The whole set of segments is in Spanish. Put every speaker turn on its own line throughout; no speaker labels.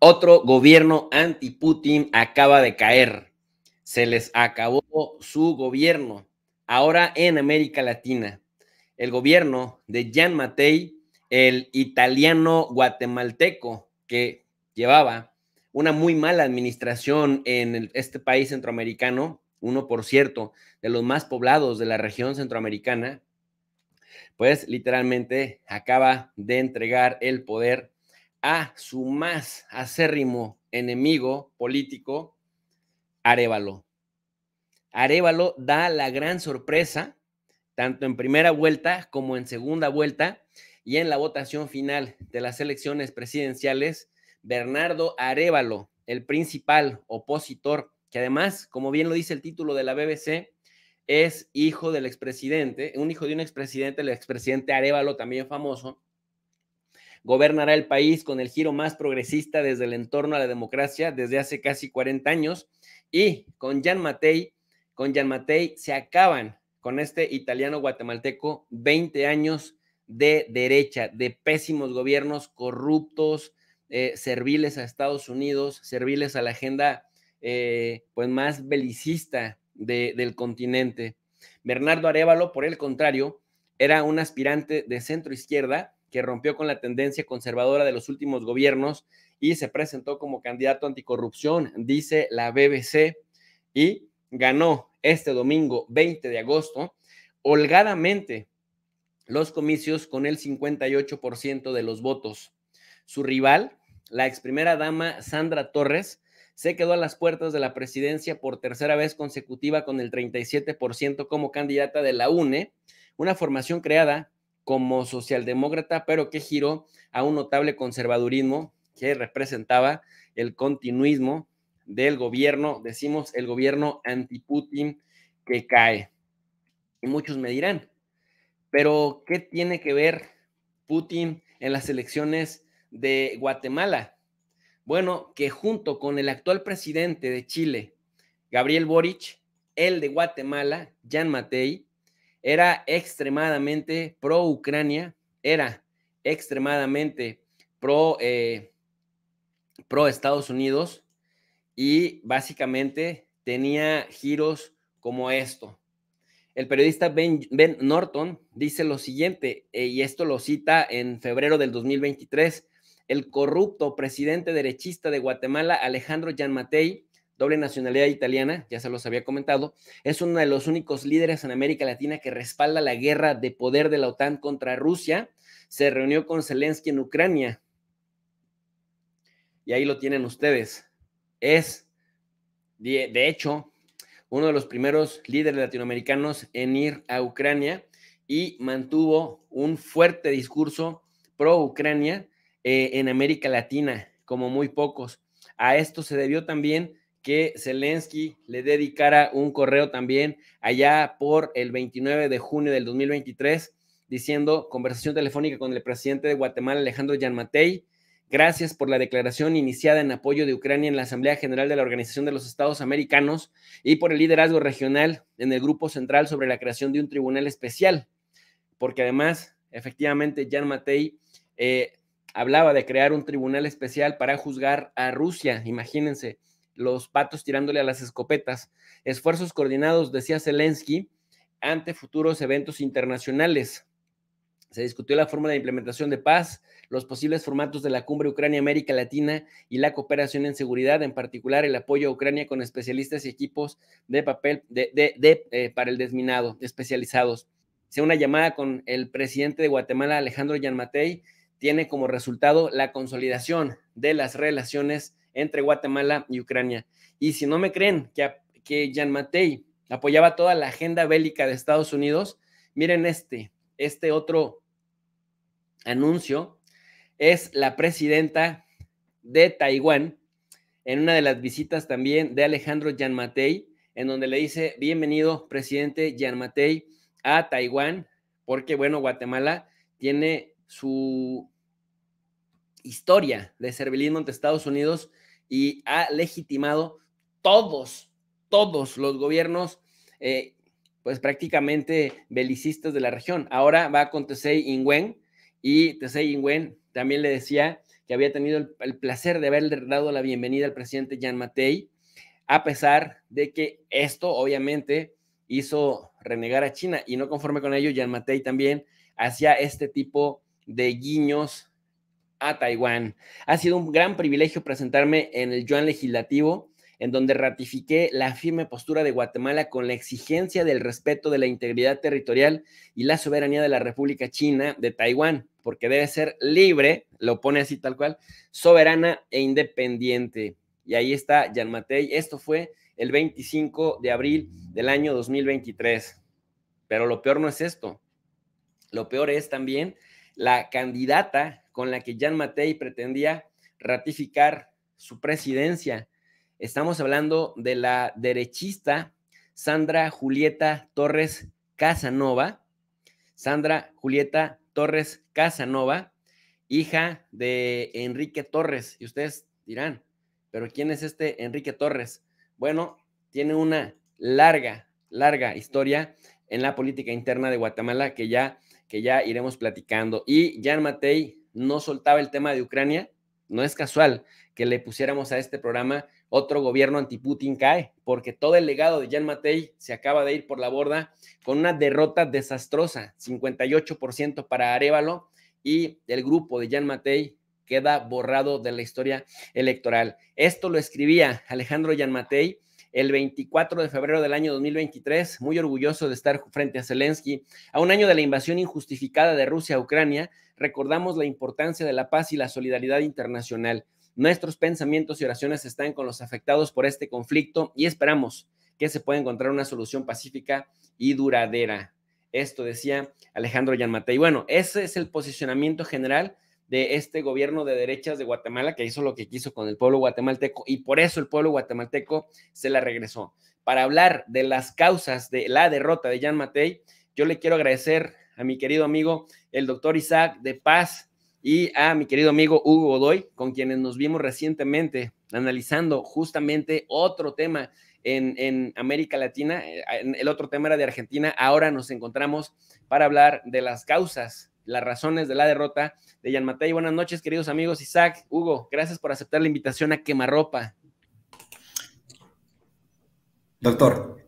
Otro gobierno anti-Putin acaba de caer. Se les acabó su gobierno. Ahora en América Latina, el gobierno de Jan Matei, el italiano guatemalteco que llevaba una muy mala administración en este país centroamericano, uno por cierto de los más poblados de la región centroamericana, pues literalmente acaba de entregar el poder a su más acérrimo enemigo político, Arevalo. Arevalo da la gran sorpresa, tanto en primera vuelta como en segunda vuelta, y en la votación final de las elecciones presidenciales, Bernardo Arevalo, el principal opositor, que además, como bien lo dice el título de la BBC, es hijo del expresidente, un hijo de un expresidente, el expresidente Arevalo, también famoso, gobernará el país con el giro más progresista desde el entorno a la democracia desde hace casi 40 años. Y con Jan Matei, con Jan Matei se acaban con este italiano guatemalteco 20 años de derecha, de pésimos gobiernos corruptos, eh, serviles a Estados Unidos, serviles a la agenda eh, pues más belicista del continente. Bernardo Arevalo, por el contrario, era un aspirante de centro izquierda que rompió con la tendencia conservadora de los últimos gobiernos y se presentó como candidato anticorrupción, dice la BBC, y ganó este domingo 20 de agosto holgadamente los comicios con el 58% de los votos. Su rival, la ex primera dama Sandra Torres, se quedó a las puertas de la presidencia por tercera vez consecutiva con el 37% como candidata de la UNE, una formación creada como socialdemócrata, pero que giró a un notable conservadurismo que representaba el continuismo del gobierno, decimos el gobierno anti-Putin que cae. Y muchos me dirán, pero ¿qué tiene que ver Putin en las elecciones de Guatemala? Bueno, que junto con el actual presidente de Chile, Gabriel Boric, el de Guatemala, Jan Matei, era extremadamente pro-Ucrania, era extremadamente pro, eh, pro Estados Unidos y básicamente tenía giros como esto. El periodista ben, Norton dice lo siguiente, eh, y esto lo cita en febrero del 2023, el corrupto presidente derechista de Guatemala, Alejandro Yanmatei, doble nacionalidad italiana, ya se los había comentado, es uno de los únicos líderes en América Latina que respalda la guerra de poder de la OTAN contra Rusia. Se reunió con Zelensky en Ucrania. Y ahí lo tienen ustedes. Es, de hecho, uno de los primeros líderes latinoamericanos en ir a Ucrania y mantuvo un fuerte discurso pro Ucrania eh, en América Latina, como muy pocos. A esto se debió también que Zelensky le dedicara un correo también allá por el 29 de junio del 2023, diciendo conversación telefónica con el presidente de Guatemala, Alejandro Yanmatei. Gracias por la declaración iniciada en apoyo de Ucrania en la Asamblea General de la Organización de los Estados Americanos y por el liderazgo regional en el Grupo Central sobre la creación de un tribunal especial, porque además, efectivamente, Jan eh, hablaba de crear un tribunal especial para juzgar a Rusia. Imagínense, los patos tirándole a las escopetas. Esfuerzos coordinados, decía Zelensky, ante futuros eventos internacionales. Se discutió la forma de implementación de paz, los posibles formatos de la cumbre Ucrania-América Latina y la cooperación en seguridad, en particular el apoyo a Ucrania con especialistas y equipos de papel de, eh, para el desminado, especializados. Sea una llamada con el presidente de Guatemala, Alejandro Yanmatei, tiene como resultado la consolidación de las relaciones entre Guatemala y Ucrania. Y si no me creen que, que Jan Matei apoyaba toda la agenda bélica de Estados Unidos, miren este, este otro anuncio es la presidenta de Taiwán en una de las visitas también de Alejandro Jan Matei, en donde le dice, bienvenido presidente Jan Matei a Taiwán, porque bueno, Guatemala tiene su historia de servilismo ante Estados Unidos y ha legitimado todos, todos los gobiernos, eh, pues prácticamente belicistas de la región. Ahora va con Tesei Ingwen y Tesei Ingwen también le decía que había tenido el, placer de haberle dado la bienvenida al presidente Yan Matei, a pesar de que esto obviamente hizo renegar a China y no conforme con ello, Yan Matei también hacía este tipo de guiños a Taiwán. Ha sido un gran privilegio presentarme en el Yuan Legislativo, en donde ratifiqué la firme postura de Guatemala con la exigencia del respeto de la integridad territorial y la soberanía de la República China de Taiwán, porque debe ser libre, lo pone así tal cual, soberana e independiente. Y ahí está Jan Matei. Esto fue el 25 de abril del año 2023. Pero lo peor no es esto. Lo peor es también la candidata con la que Jan Matei pretendía ratificar su presidencia. Estamos hablando de la derechista Sandra Julieta Torres Casanova. Sandra Julieta Torres Casanova, hija de Enrique Torres. Y ustedes dirán, pero ¿quién es este Enrique Torres? Bueno, tiene una larga, larga historia en la política interna de Guatemala que ya que ya iremos platicando. Y Jan Matei no soltaba el tema de Ucrania. No es casual que le pusiéramos a este programa otro gobierno anti-Putin cae, porque todo el legado de Jan Matei se acaba de ir por la borda con una derrota desastrosa, 58% para Arevalo y el grupo de Jan Matei queda borrado de la historia electoral. Esto lo escribía Alejandro Jan Matei el 24 de febrero del año 2023, muy orgulloso de estar frente a Zelensky. A un año de la invasión injustificada de Rusia a Ucrania, recordamos la importancia de la paz y la solidaridad internacional. Nuestros pensamientos y oraciones están con los afectados por este conflicto y esperamos que se pueda encontrar una solución pacífica y duradera. Esto decía Alejandro Yanmatei. Bueno, ese es el posicionamiento general de este gobierno de derechas de Guatemala que hizo lo que quiso con el pueblo guatemalteco y por eso el pueblo guatemalteco se la regresó. Para hablar de las causas de la derrota de Jan Matei, yo le quiero agradecer a mi querido amigo, el doctor Isaac de Paz, y a mi querido amigo Hugo Godoy, con quienes nos vimos recientemente analizando justamente otro tema en, en, América Latina. Eh, el otro tema era de Argentina. Ahora nos encontramos para hablar de las causas las razones de la derrota de Jan Matei. Buenas noches, queridos amigos. Isaac, Hugo, gracias por aceptar la invitación a Quemarropa.
Doctor.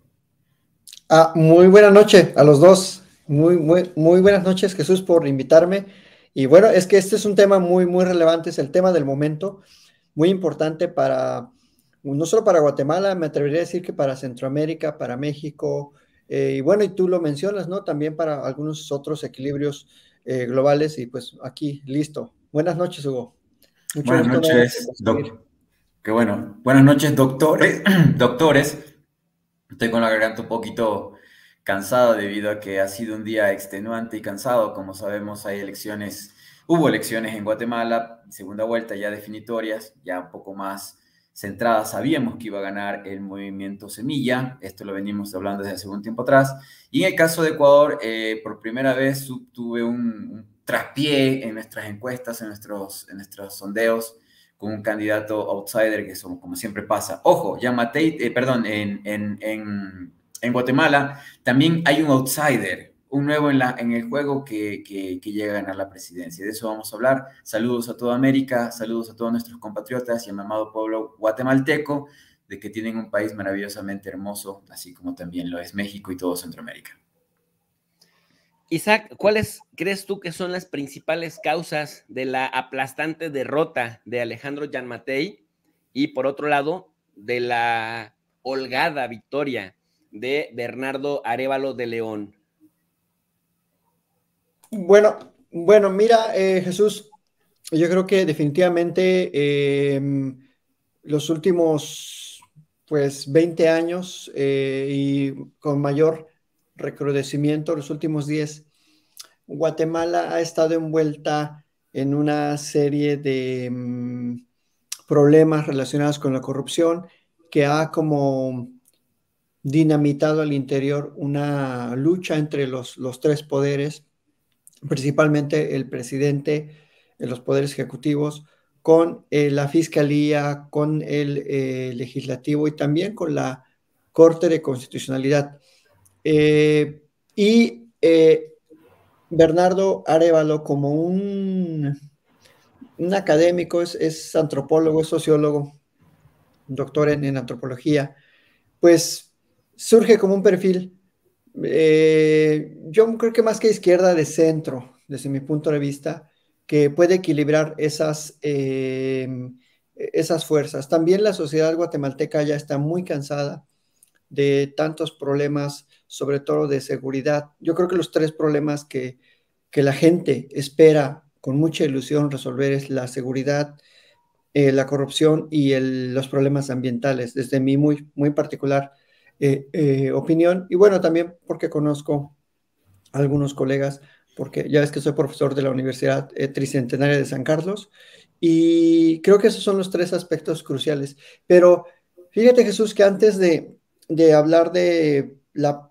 Ah, muy buena noche a los dos. Muy, muy, muy buenas noches, Jesús, por invitarme. Y bueno, es que este es un tema muy, muy relevante, es el tema del momento, muy importante para, no solo para Guatemala, me atrevería a decir que para Centroamérica, para México, eh, y bueno, y tú lo mencionas, ¿no? También para algunos otros equilibrios eh, globales y pues aquí, listo. Buenas noches, Hugo. buenas noches,
qué bueno. Buenas noches, doctores. doctores. Estoy con la garganta un poquito cansada debido a que ha sido un día extenuante y cansado. Como sabemos, hay elecciones, hubo elecciones en Guatemala, segunda vuelta ya definitorias, ya un poco más centrada, sabíamos que iba a ganar el movimiento Semilla, esto lo venimos hablando desde hace un tiempo atrás, y en el caso de Ecuador, eh, por primera vez tuve un, un, traspié en nuestras encuestas, en nuestros, en nuestros sondeos, con un candidato outsider, que como siempre pasa. Ojo, ya Matei, eh, perdón, en Guatemala también hay un outsider, un nuevo en, el juego que, llega a ganar la presidencia. De eso vamos a hablar. Saludos a toda América, saludos a todos nuestros compatriotas y a mi amado pueblo guatemalteco, de que tienen un
país maravillosamente hermoso, así como también lo es México y todo Centroamérica. Isaac, ¿cuáles crees tú que son las principales causas de la aplastante derrota de Alejandro Yanmatei y por otro lado de la holgada victoria de Bernardo Arevalo de León?
Bueno, bueno, mira, eh, Jesús, yo creo que definitivamente em, los últimos, pues, 20 años eh, y con mayor recrudecimiento, los últimos 10, Guatemala ha estado envuelta en una serie de em, problemas relacionados con la corrupción que ha como dinamitado al interior una lucha entre los, los tres poderes principalmente el presidente, los poderes ejecutivos, con eh, la fiscalía, con el eh, legislativo y también con la Corte de Constitucionalidad. Eh, y Bernardo Arevalo, como un, un académico, es, antropólogo, es sociólogo, doctor en antropología, pues surge como un perfil eh, yo creo que más que izquierda, de centro, desde mi punto de vista, que puede equilibrar esas, em, esas fuerzas. También la sociedad guatemalteca ya está muy cansada de tantos problemas, sobre todo de seguridad. Yo creo que los tres problemas que, que la gente espera con mucha ilusión resolver es la seguridad, eh, la corrupción y los problemas ambientales. Desde mi muy, muy particular eh, eh, opinión y bueno, también porque conozco a algunos colegas, porque ya es que soy profesor de la Universidad eh, Tricentenaria de San Carlos y creo que esos son los tres aspectos cruciales. Pero fíjate Jesús que antes de, hablar de la,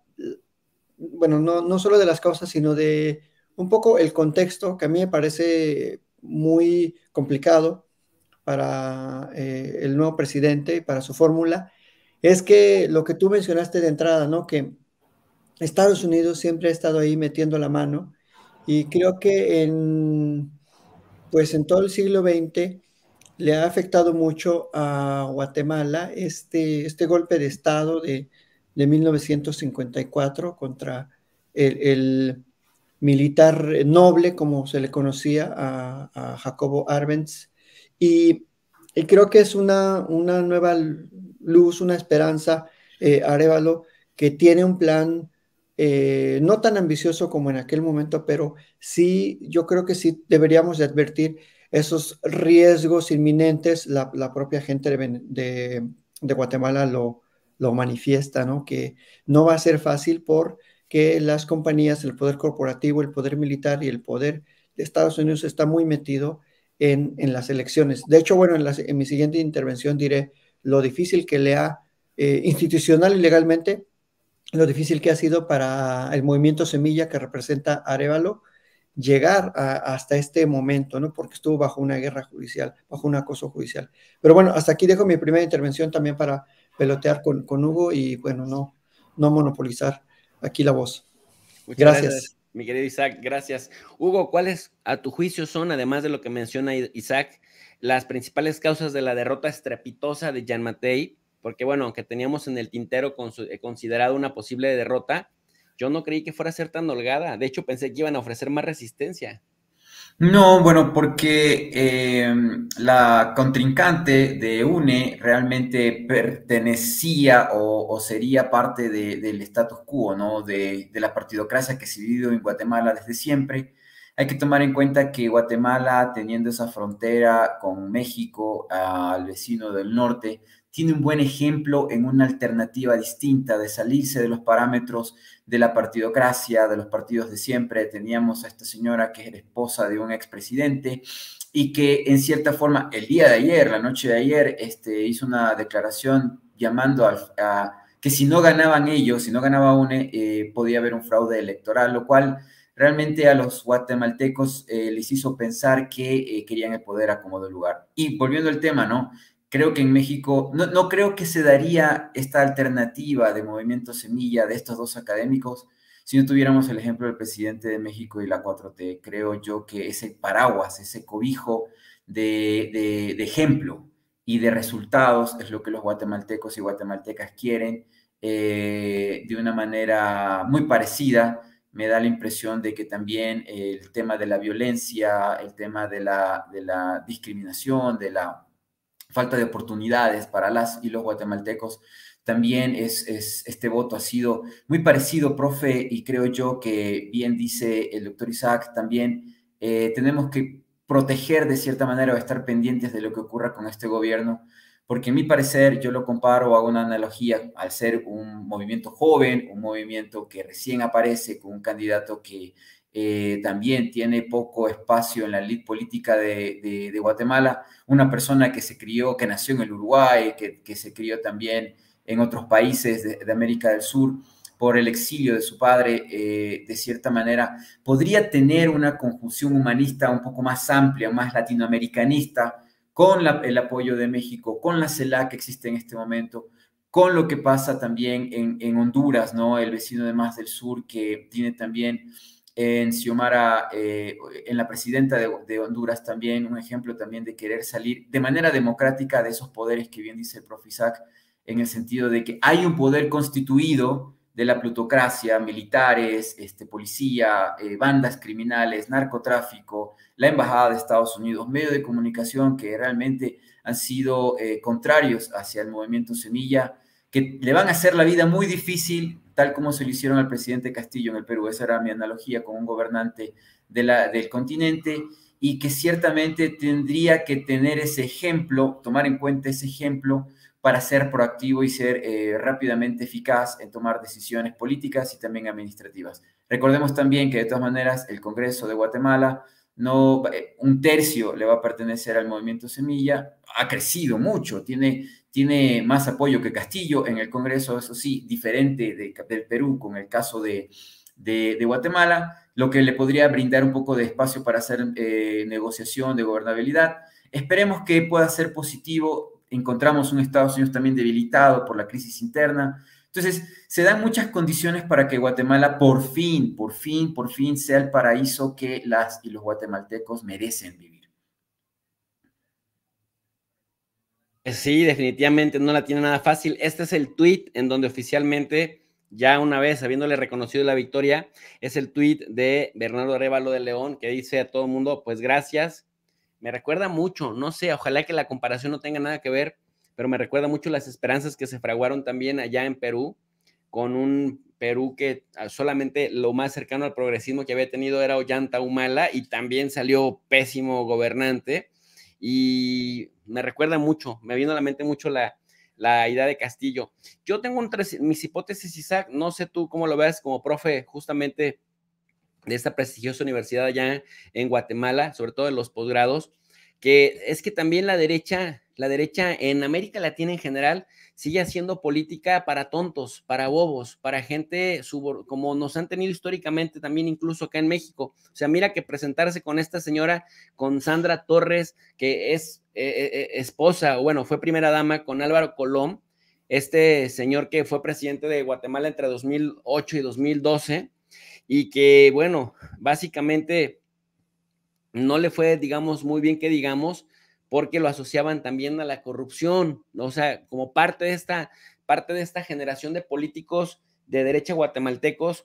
bueno, no, solo de las causas, sino de un poco el contexto que a mí me parece muy complicado para el nuevo presidente y para su fórmula es que lo que tú mencionaste de entrada, ¿no? Que Estados Unidos siempre ha estado ahí metiendo la mano y creo que en, pues en todo el siglo XX le ha afectado mucho a Guatemala este, este golpe de Estado de, 1954 contra el, militar noble, como se le conocía a, Jacobo Arbenz. Y, creo que es una nueva luz, una esperanza, arévalo eh, Arevalo, que tiene un plan eh, no tan ambicioso como en aquel momento, pero sí, yo creo que sí deberíamos de advertir esos riesgos inminentes, la, propia gente de, Guatemala lo, lo, manifiesta, ¿no? Que no va a ser fácil porque las compañías, el poder corporativo, el poder militar y el poder de Estados Unidos está muy metido en, las elecciones. De hecho, bueno, en mi siguiente intervención diré lo difícil que le ha, eh, institucional y legalmente, lo difícil que ha sido para el movimiento Semilla que representa Arevalo llegar hasta este momento, ¿no? Porque estuvo bajo una guerra judicial, bajo un acoso judicial. Pero bueno, hasta aquí dejo mi primera intervención también para pelotear con, Hugo y bueno, no, no monopolizar aquí la voz. Muchas gracias. gracias.
Mi querido Isaac, gracias. Hugo, ¿cuáles a tu juicio son, además de lo que menciona Isaac, las principales causas de la derrota estrepitosa de Jan Matei, porque bueno, aunque teníamos en el tintero considerado una posible derrota, yo no creí que fuera a ser tan holgada. De hecho, pensé que iban a ofrecer más resistencia.
No, bueno, porque eh, la contrincante de UNE realmente pertenecía o, sería parte del status quo, ¿no? De, la partidocracia que se vivido en Guatemala desde siempre hay que tomar en cuenta que Guatemala, teniendo esa frontera con México, ah, al vecino del norte, tiene un buen ejemplo en una alternativa distinta de salirse de los parámetros de la partidocracia, de los partidos de siempre. Teníamos a esta señora que la esposa de un expresidente y que en cierta forma el día de ayer, la noche de ayer, este, hizo una declaración llamando a, que si no ganaban ellos, si no ganaba UNE, eh, podía haber un fraude electoral, lo cual realmente a los guatemaltecos eh, les hizo pensar que eh, querían el poder a como lugar. Y volviendo al tema, ¿no? Creo que en México, no, creo que se daría esta alternativa de movimiento semilla de estos dos académicos si no tuviéramos el ejemplo del presidente de México y la 4T. Creo yo que ese paraguas, ese cobijo de, ejemplo y de resultados es lo que los guatemaltecos y guatemaltecas quieren eh, de una manera muy parecida me da la impresión de que también el tema de la violencia, el tema de la, discriminación, de la falta de oportunidades para las y los guatemaltecos, también es, este voto ha sido muy parecido, profe, y creo yo que bien dice el doctor Isaac, también eh, tenemos que proteger de cierta manera o estar pendientes de lo que ocurra con este gobierno, porque en mi parecer yo lo comparo, hago una analogía al ser un movimiento joven, un movimiento que recién aparece con un candidato que eh, también tiene poco espacio en la lid política de, Guatemala, una persona que se crió, que nació en el Uruguay, que, se crió también en otros países de, América del Sur por el exilio de su padre, eh, de cierta manera, podría tener una conjunción humanista un poco más amplia, más latinoamericanista, con el apoyo de México, con la CELAC que existe en este momento, con lo que pasa también en, Honduras, ¿no? El vecino de más del sur que tiene también eh, en Xiomara, eh, en la presidenta de, de, Honduras también, un ejemplo también de querer salir de manera democrática de esos poderes que bien dice el Profisac, en el sentido de que hay un poder constituido de la plutocracia, militares, este, policía, eh, bandas criminales, narcotráfico, la Embajada de Estados Unidos, medios de comunicación que realmente han sido eh, contrarios hacia el movimiento Semilla,
que le van a hacer
la vida muy difícil, tal como se lo hicieron al presidente Castillo en el Perú. Esa era mi analogía con un gobernante de la, del continente y que ciertamente tendría que tener ese ejemplo, tomar en cuenta ese ejemplo para ser proactivo y ser eh, rápidamente eficaz en tomar decisiones políticas y también administrativas. Recordemos también que de todas maneras el Congreso de Guatemala no eh, un tercio le va a pertenecer al movimiento Semilla, ha crecido mucho, tiene, tiene más apoyo que Castillo en el Congreso, eso sí, diferente del Perú con el caso de, Guatemala, lo que le podría brindar un poco de espacio para hacer eh, negociación de gobernabilidad. Esperemos que pueda ser positivo encontramos un Estados Unidos también debilitado por la crisis interna. Entonces, se dan muchas condiciones para que Guatemala por fin, por fin, por fin sea el paraíso que las y los guatemaltecos merecen vivir.
Eh, sí, definitivamente no la tiene nada fácil. Este es el tweet en donde oficialmente, ya una vez habiéndole reconocido la victoria, es el tweet de Bernardo Arévalo de León que dice a todo el mundo, pues gracias, me recuerda mucho, no sé, ojalá que la comparación no tenga nada que ver, pero me recuerda mucho las esperanzas que se fraguaron también allá en Perú, con un Perú que ah, solamente lo más cercano al progresismo que había tenido era Ollanta Humala y también salió pésimo gobernante. Y me recuerda mucho, me vino a la mente mucho la, la idea de Castillo. Yo tengo un, mis hipótesis, Isaac, no sé tú cómo lo veas como profe justamente de esta prestigiosa universidad allá en Guatemala, sobre todo de los posgrados, que es que también la derecha, la derecha en América Latina en general sigue haciendo política para tontos, para bobos, para gente como nos han tenido históricamente también incluso acá en México. O sea, mira que presentarse con esta señora, con Sandra Torres, que es eh, eh, eh, esposa, esposa, bueno, fue primera dama, con Álvaro Colón, este señor que fue presidente de Guatemala entre 2008 y 2012 y que, bueno, básicamente no le fue, digamos, muy bien que digamos, porque lo asociaban también a la corrupción, o sea, como parte de esta, parte de esta generación de políticos de derecha guatemaltecos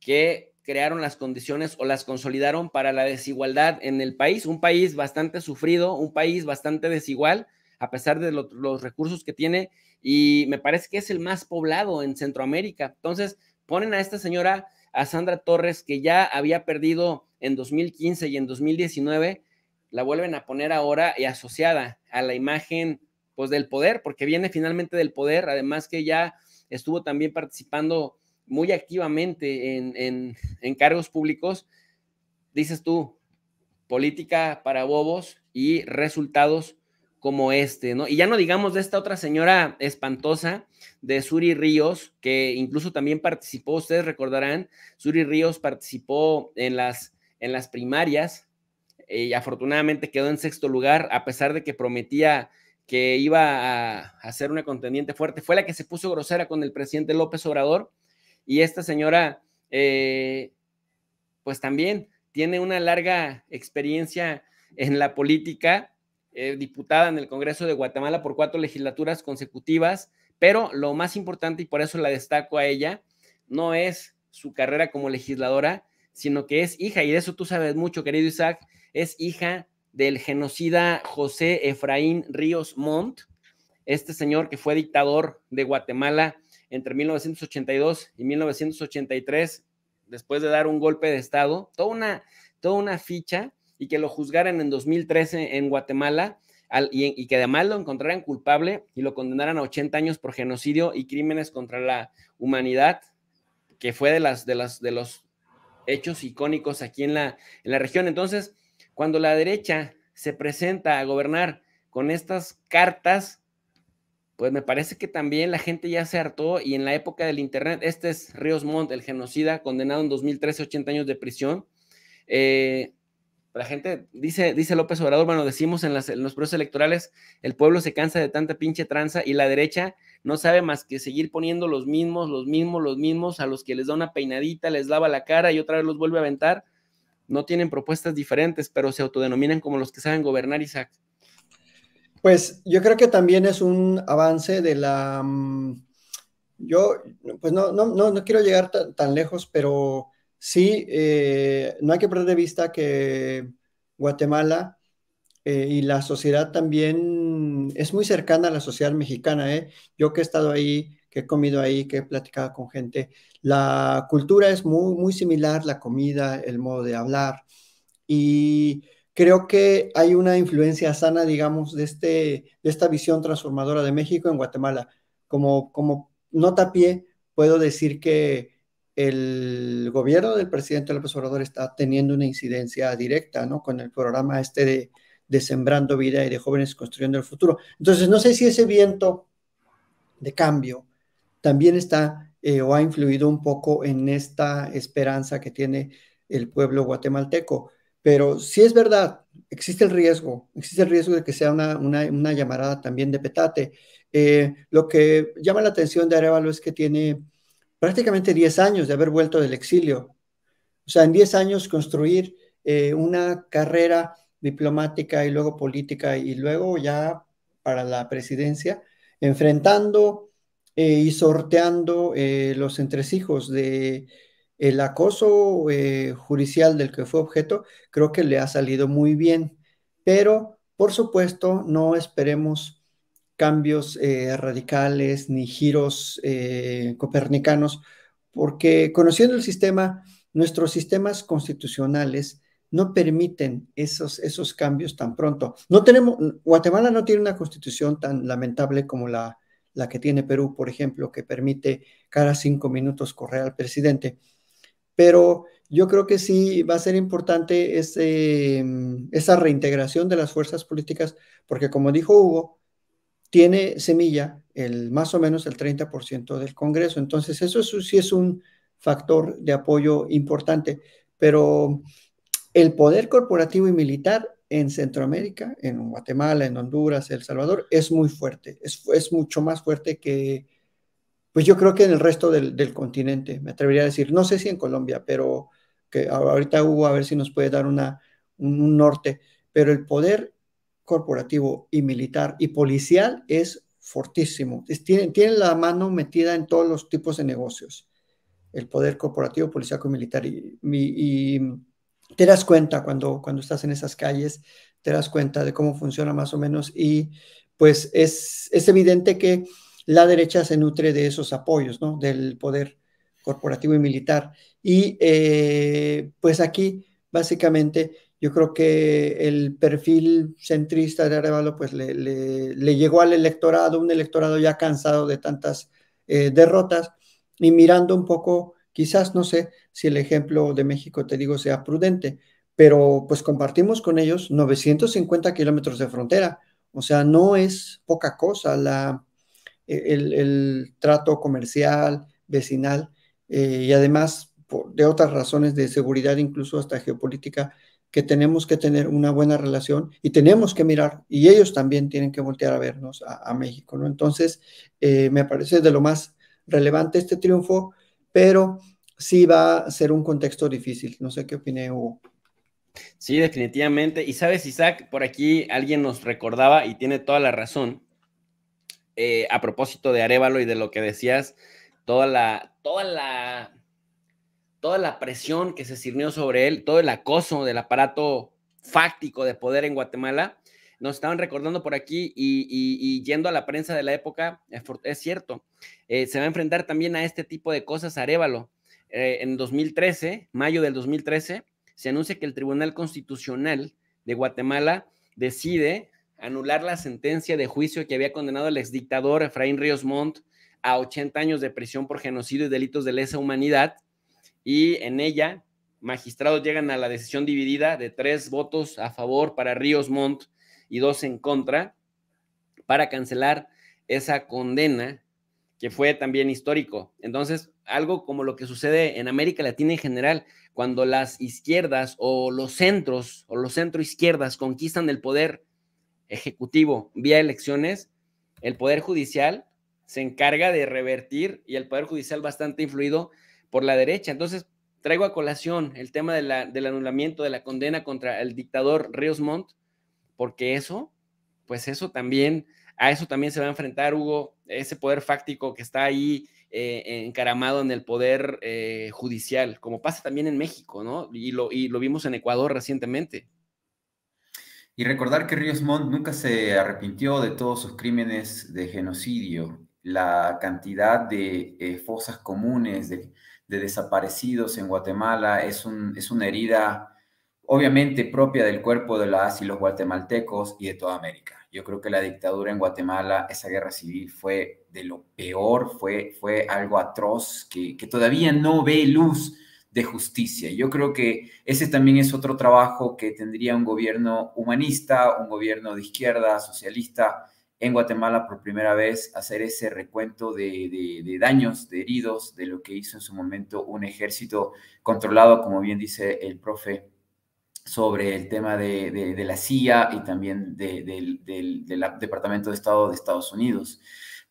que crearon las condiciones o las consolidaron para la desigualdad en el país, un país bastante sufrido, un país bastante desigual, a pesar de los recursos que tiene, y me parece que es el más poblado en Centroamérica. Entonces, ponen a esta señora a Sandra Torres, que ya había perdido en 2015 y en 2019, la vuelven a poner ahora y asociada a la imagen pues del poder, porque viene finalmente del poder, además que ya estuvo también participando muy activamente en, en cargos públicos, dices tú, política para bobos y resultados como este, ¿no? Y ya no digamos de esta otra señora espantosa de Suri Ríos, que incluso también participó, ustedes recordarán, Suri Ríos participó en las, en las primarias eh, y afortunadamente quedó en sexto lugar, a pesar de que prometía que iba a, ser una contendiente fuerte. Fue la que se puso grosera con el presidente López Obrador y esta señora, eh, pues también tiene una larga experiencia en la política eh, diputada en el Congreso de Guatemala por cuatro legislaturas consecutivas, pero lo más importante, y por eso la destaco a ella, no es su carrera como legisladora, sino que es hija, y de eso tú sabes mucho, querido Isaac, es hija del genocida José Efraín Ríos Montt, este señor que fue dictador de Guatemala entre 1982 y 1983, después de dar un golpe de Estado, toda una, toda una ficha y que lo juzgaran en 2013 en Guatemala y, que además lo encontraran culpable y lo condenaran a 80 años por genocidio y crímenes contra la humanidad, que fue de, las, de, las, de los hechos icónicos aquí en la, en la región. Entonces, cuando la derecha se presenta a gobernar con estas cartas, pues me parece que también la gente ya se hartó y en la época del Internet, este es Ríos Montt, el genocida, condenado en 2013, 80 años de prisión. Eh, la gente dice, dice López Obrador, bueno, decimos en, los procesos electorales, el pueblo se cansa de tanta pinche tranza y la derecha no sabe más que seguir poniendo los mismos, los mismos, los mismos, a los que les da una peinadita, les lava la cara y otra vez los vuelve a aventar. No tienen propuestas diferentes, pero se autodenominan como los que saben gobernar, Isaac.
Pues yo creo que también es un avance de la... Mm, yo, pues no, no, no, no quiero llegar tan lejos, pero Sí, eh, no hay que perder de vista que Guatemala eh, y la sociedad también es muy cercana a la sociedad mexicana. ¿eh? Yo que he estado ahí, que he comido ahí, que he platicado con gente, la cultura es muy, muy similar, la comida, el modo de hablar. Y creo que hay una influencia sana, digamos, de, este, esta visión transformadora de México en Guatemala. Como, como nota pie, puedo decir que el gobierno del presidente López Obrador está teniendo una incidencia directa, ¿no? Con el programa este de, Sembrando Vida y de Jóvenes Construyendo el Futuro. Entonces, no sé si ese viento de cambio también está eh, o ha influido un poco en esta esperanza que tiene el pueblo guatemalteco. Pero si es verdad, existe el riesgo, existe el riesgo de que sea una, una, llamarada también de petate. Eh, lo que llama la atención de Arevalo es que tiene prácticamente 10 años de haber vuelto del exilio. O sea, en 10 años construir eh, una carrera diplomática y luego política y luego ya para la presidencia, enfrentando eh, y sorteando eh, los entresijos de el acoso judicial del que fue objeto, creo que le ha salido muy bien. Pero, por supuesto, no esperemos cambios eh, radicales ni giros eh, copernicanos, porque conociendo el sistema, nuestros sistemas constitucionales no permiten esos, esos cambios tan pronto. No tenemos, Guatemala no tiene una constitución tan lamentable como la, la que tiene Perú, por ejemplo, que permite cada cinco minutos correr al presidente. Pero yo creo que sí va a ser importante mm, esa reintegración de las fuerzas políticas, porque como dijo Hugo, tiene semilla el, más o menos el 30% del Congreso. Entonces, eso, sí es un factor de apoyo importante, pero el poder corporativo y militar en Centroamérica, en Guatemala, en Honduras, El Salvador, es muy fuerte, es, mucho más fuerte que, pues yo creo que en el resto del, continente, me atrevería a decir, no sé si en Colombia, pero que ahorita Hugo a ver si nos puede dar una, un norte, pero el poder corporativo y militar y policial es fortísimo. Tienen, tienen la mano metida en todos los tipos de negocios, el poder corporativo, policial y militar. Y, te das cuenta cuando, cuando estás en esas calles, te das cuenta de cómo funciona más o menos y pues es, evidente que la derecha se nutre de esos apoyos, ¿no? Del poder corporativo y militar. Y eh, pues aquí, básicamente, yo creo que el perfil centrista de Arevalo pues, le, llegó al electorado, un electorado ya cansado de tantas eh, derrotas y mirando un poco, quizás no sé si el ejemplo de México, te digo, sea prudente, pero pues compartimos con ellos 950 kilómetros de frontera. O sea, no es poca cosa la, e, el, trato comercial, vecinal eh, y además de otras razones de seguridad, incluso hasta geopolítica, que tenemos que tener una buena relación y tenemos que mirar, y ellos también tienen que voltear a vernos a, México, ¿no? Entonces, eh, me parece de lo más relevante este triunfo, pero sí va a ser un contexto difícil. No sé qué opine Hugo.
Sí, definitivamente. Y sabes, Isaac, por aquí alguien nos recordaba y tiene toda la razón, eh, a propósito de Arevalo y de lo que decías, toda la, toda la toda la presión que se sirvió sobre él, todo el acoso del aparato fáctico de poder en Guatemala, nos estaban recordando por aquí y, yendo a la prensa de la época, es cierto, eh, se va a enfrentar también a este tipo de cosas Arévalo eh, en 2013, mayo del 2013, se anuncia que el Tribunal Constitucional de Guatemala decide anular la sentencia de juicio que había condenado al exdictador Efraín Ríos Montt a 80 años de prisión por genocidio y delitos de lesa humanidad y en ella magistrados llegan a la decisión dividida de tres votos a favor para Ríos Montt y dos en contra para cancelar esa condena que fue también histórico. Entonces, algo como lo que sucede en América Latina en general, cuando las izquierdas o los centros o los centroizquierdas conquistan el poder ejecutivo vía elecciones, el poder judicial se encarga de revertir y el poder judicial bastante influido por la derecha. Entonces, traigo a colación el tema de la, del anulamiento de la condena contra el dictador Ríos Montt, porque eso, pues eso también, a eso también se va a enfrentar Hugo, ese poder fáctico que está ahí eh, encaramado en el poder eh, judicial, como pasa también en México, ¿no? Y lo, y lo vimos en Ecuador recientemente.
Y recordar que Ríos Montt nunca se arrepintió de todos sus crímenes de genocidio, la cantidad de eh, fosas comunes, de de desaparecidos en Guatemala, es, es una herida obviamente propia del cuerpo de las y los guatemaltecos y de toda América. Yo creo que la dictadura en Guatemala, esa guerra civil fue de lo peor, fue, fue algo atroz que, que todavía no ve luz de justicia. Yo creo que ese también es otro trabajo que tendría un gobierno humanista, un gobierno de izquierda, socialista, en Guatemala por primera vez hacer ese recuento de, daños, de heridos, de lo que hizo en su momento un ejército controlado, como bien dice el profe, sobre el tema de, la CIA y también del Departamento de Estado de Estados Unidos.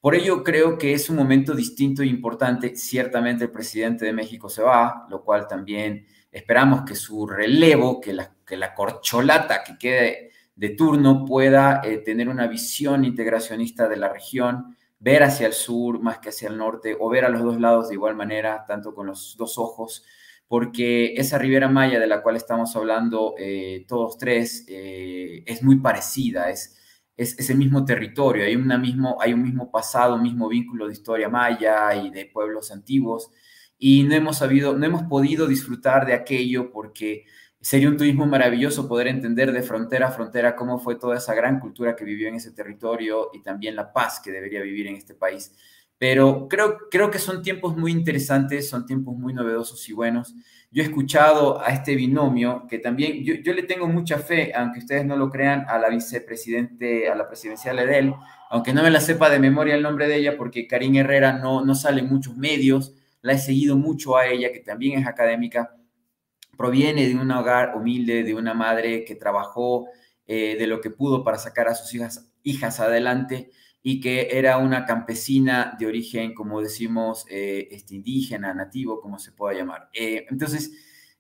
Por ello creo que es un momento distinto e importante. Ciertamente el presidente de México se va, lo cual también esperamos que su relevo, que que la corcholata que quede de turno pueda eh, tener una visión integracionista de la región, ver hacia el sur más que hacia el norte o ver a los dos lados de igual manera, tanto con los dos ojos, porque esa ribera Maya de la cual estamos hablando eh, todos tres eh, es muy parecida, es, es, el mismo territorio, hay, una mismo, hay un mismo pasado, un mismo vínculo de historia maya y de pueblos antiguos, y no hemos, sabido, no hemos podido disfrutar de aquello porque Sería un turismo maravilloso poder entender de frontera a frontera cómo fue toda esa gran cultura que vivió en ese territorio y también la paz que debería vivir en este país. Pero creo, creo que son tiempos muy interesantes, son tiempos muy novedosos y buenos. Yo he escuchado a este binomio que también, yo, le tengo mucha fe, aunque ustedes no lo crean, a la vicepresidente, a la presidencial Edel, aunque no me la sepa de memoria el nombre de ella, porque Karin Herrera no, no sale en muchos medios, la he seguido mucho a ella, que también es académica proviene de un hogar humilde, de una madre que trabajó eh, de lo que pudo para sacar a sus hijas, adelante y que era una campesina de origen, como decimos, eh, este, indígena, nativo, como se pueda llamar. Eh, entonces,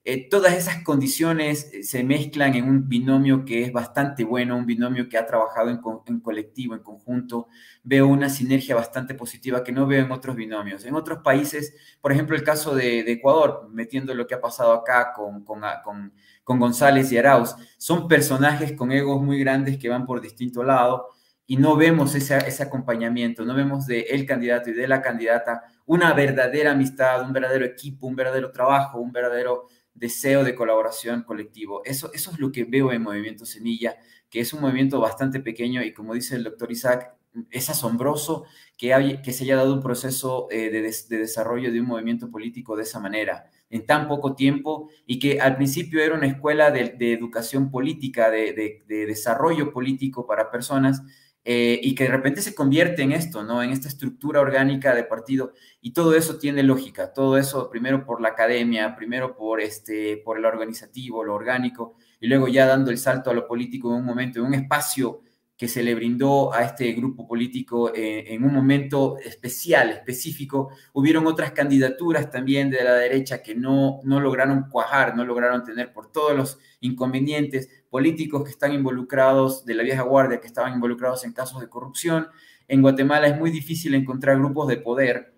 eh, todas esas condiciones eh, se mezclan en un binomio que es bastante bueno, un binomio que ha trabajado en, colectivo, en conjunto. Veo una sinergia bastante positiva que no veo en otros binomios. En otros países, por ejemplo, el caso de, Ecuador, metiendo lo que ha pasado acá ah, con, con, González y Arauz, son personajes con egos muy grandes que van por distinto lado y no vemos ese, ese, acompañamiento, no vemos de el candidato y de la candidata una verdadera amistad, un verdadero equipo, un verdadero trabajo, un verdadero deseo de colaboración colectivo. Eso, eso es lo que veo en Movimiento Semilla, que es un movimiento bastante pequeño y como dice el doctor Isaac, es asombroso que, que se haya dado un proceso eh, de, desarrollo de un movimiento político de esa manera, en tan poco tiempo, y que al principio era una escuela de, educación política, de, de desarrollo político para personas, eh, y que de repente se convierte en esto, ¿no? En esta estructura orgánica de partido y todo eso tiene lógica, todo eso primero por la academia, primero por este, por el organizativo, lo orgánico y luego ya dando el salto a lo político en un momento, en un espacio que se le brindó a este grupo político eh, en un momento especial, específico. Hubieron otras candidaturas también de la derecha que no, no lograron cuajar, no lograron tener por todos los inconvenientes, políticos que están involucrados de la vieja guardia, que estaban involucrados en casos de corrupción. En Guatemala es muy difícil encontrar grupos de poder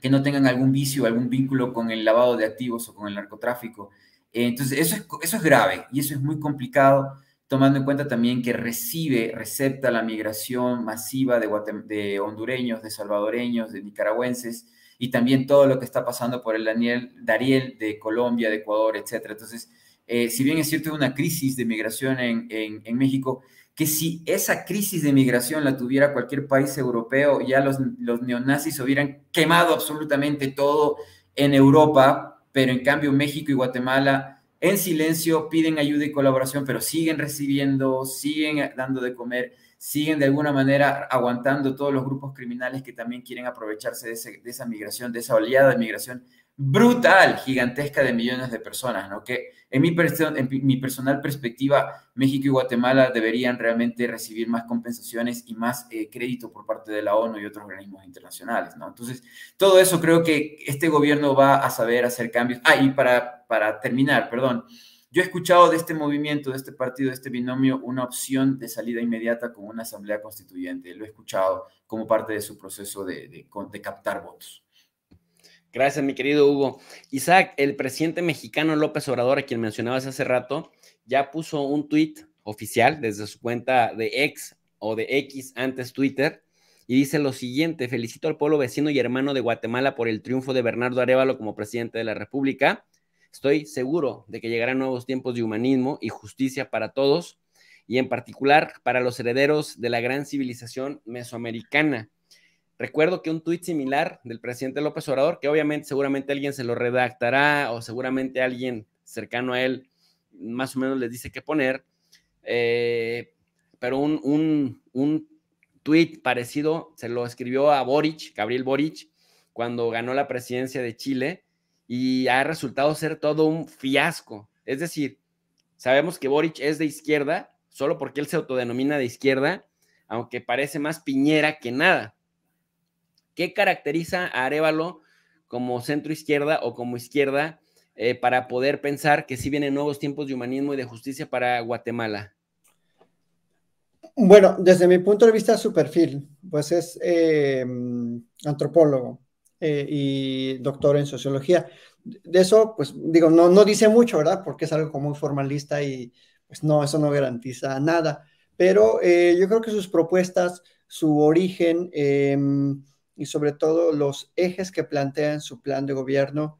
que no tengan algún vicio, algún vínculo con el lavado de activos o con el narcotráfico. Eh, entonces, eso es, eso es grave y eso es muy complicado, tomando en cuenta también que recibe, recepta la migración masiva de, de hondureños, de salvadoreños, de nicaragüenses y también todo lo que está pasando por el Daniel, Dariel de Colombia, de Ecuador, etcétera Entonces, eh, si bien es cierto, una crisis de migración en, México, que si esa crisis de migración la tuviera cualquier país europeo, ya los, neonazis hubieran quemado absolutamente todo en Europa, pero en cambio México y Guatemala en silencio piden ayuda y colaboración, pero siguen recibiendo, siguen dando de comer, siguen de alguna manera aguantando todos los grupos criminales que también quieren aprovecharse de esa migración, de esa oleada de migración brutal, gigantesca de millones de personas, ¿no? Que en mi, personal perspectiva, México y Guatemala deberían realmente recibir más compensaciones y más eh, crédito por parte de la ONU y otros organismos internacionales, ¿no? Entonces, todo eso creo que este gobierno va a saber hacer cambios. Ah, y para, para terminar, perdón. Yo he escuchado de este movimiento, de este partido, de este binomio, una opción de salida inmediata con una asamblea constituyente. Lo he escuchado como parte de su proceso de captar votos.
Gracias, mi querido Hugo. Isaac, el presidente mexicano López Obrador, a quien mencionabas hace rato, ya puso un tweet oficial desde su cuenta de ex o de X antes Twitter y dice lo siguiente, felicito al pueblo vecino y hermano de Guatemala por el triunfo de Bernardo Arevalo como presidente de la República. Estoy seguro de que llegarán nuevos tiempos de humanismo y justicia para todos y en particular para los herederos de la gran civilización mesoamericana. Recuerdo que un tuit similar del presidente López Obrador, que obviamente seguramente alguien se lo redactará o seguramente alguien cercano a él más o menos les dice qué poner, eh, pero un, un, un tuit parecido se lo escribió a Boric, Gabriel Boric, cuando ganó la presidencia de Chile y ha resultado ser todo un fiasco. Es decir, sabemos que Boric es de izquierda, solo porque él se autodenomina de izquierda, aunque parece más piñera que nada. ¿Qué caracteriza a Arevalo como centro izquierda o como izquierda eh, para poder pensar que sí vienen nuevos tiempos de humanismo y de justicia para Guatemala?
Bueno, desde mi punto de vista, su perfil, pues es eh, antropólogo eh, y doctor en sociología. De eso, pues digo, no, no dice mucho, ¿verdad? Porque es algo como muy formalista y pues no, eso no garantiza nada. Pero yo creo que sus propuestas, su origen, em, y sobre todo los ejes que plantea en su plan de gobierno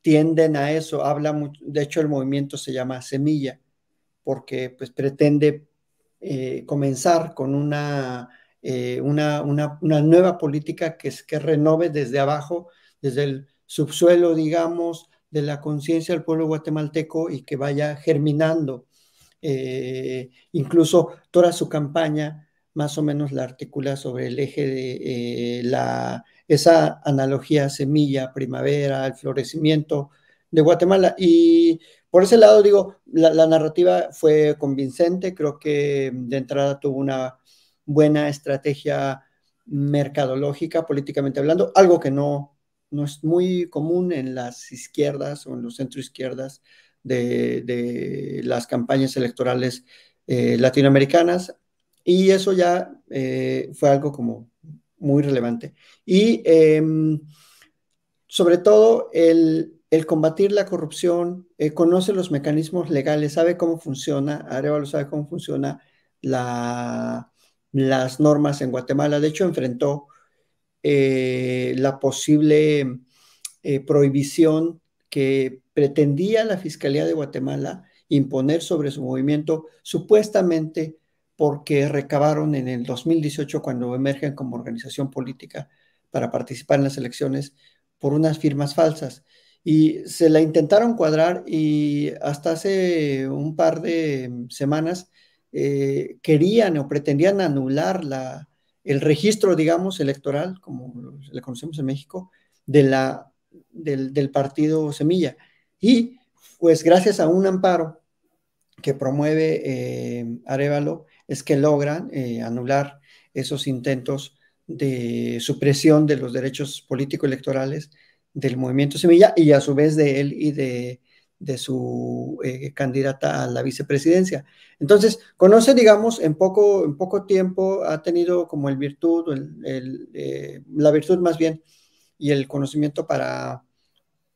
tienden a eso. Habla, de hecho, el movimiento se llama Semilla, porque pues, pretende eh, comenzar con eh, una, una, nueva política que, que renove desde abajo, desde el subsuelo, digamos, de la conciencia del pueblo guatemalteco y que vaya germinando. Eh, incluso toda su campaña más o menos la articula sobre el eje de eh, la, esa analogía semilla, primavera, el florecimiento de Guatemala. Y por ese lado, digo, la, narrativa fue convincente, creo que de entrada tuvo una buena estrategia mercadológica, políticamente hablando, algo que no, no es muy común en las izquierdas o en los centroizquierdas de, de las campañas electorales eh, latinoamericanas. Y eso ya eh, fue algo como muy relevante. Y em, sobre todo el, combatir la corrupción, eh, conoce los mecanismos legales, sabe cómo funciona, Arevalo sabe cómo funciona las normas en Guatemala. De hecho, enfrentó eh, la posible prohibición que pretendía la Fiscalía de Guatemala imponer sobre su movimiento, supuestamente porque recabaron en el 2018 cuando emergen como organización política para participar en las elecciones por unas firmas falsas. Y se la intentaron cuadrar y hasta hace un par de semanas eh, querían o pretendían anular la, el registro, digamos, electoral, como le conocemos en México, de la, del, partido Semilla. Y pues gracias a un amparo que promueve eh, Arevalo, es que logran eh, anular esos intentos de supresión de los derechos político-electorales del movimiento Semilla y a su vez de él y de, su eh, candidata a la vicepresidencia. Entonces, conoce, digamos, en poco, en poco tiempo ha tenido como el virtud, eh, la virtud más bien, y el conocimiento para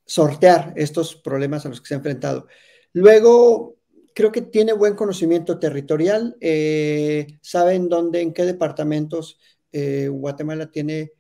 sortear estos problemas a los que se ha enfrentado. Luego, creo que tiene buen conocimiento territorial, eh, sabe en dónde, en qué departamentos. Eh, Guatemala tiene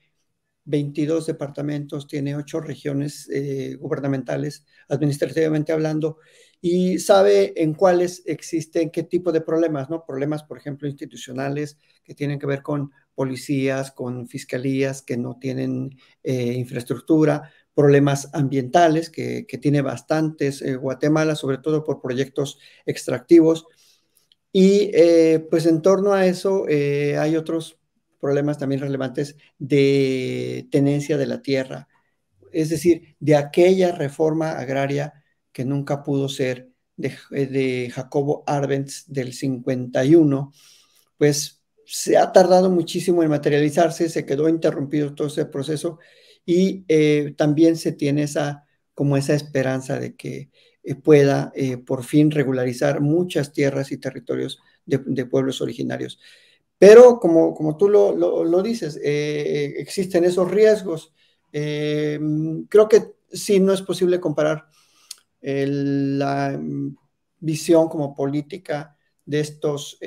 22 departamentos, tiene 8 regiones eh, gubernamentales, administrativamente hablando, y sabe en cuáles existen qué tipo de problemas, ¿no? Problemas, por ejemplo, institucionales que tienen que ver con policías, con fiscalías que no tienen infraestructura, problemas ambientales que, tiene bastantes eh, Guatemala, sobre todo por proyectos extractivos. Y eh, pues en torno a eso eh, hay otros problemas también relevantes de tenencia de la tierra, es decir, de aquella reforma agraria que nunca pudo ser de, Jacobo Arbenz del 51, pues se ha tardado muchísimo en materializarse, se quedó interrumpido todo ese proceso y eh, también se tiene esa, como esa esperanza de que eh, pueda eh, por fin regularizar muchas tierras y territorios de, pueblos originarios. Pero como, como tú lo, dices, existen esos riesgos. Mm, creo que sí, no es posible comparar la mm, visión como política de estos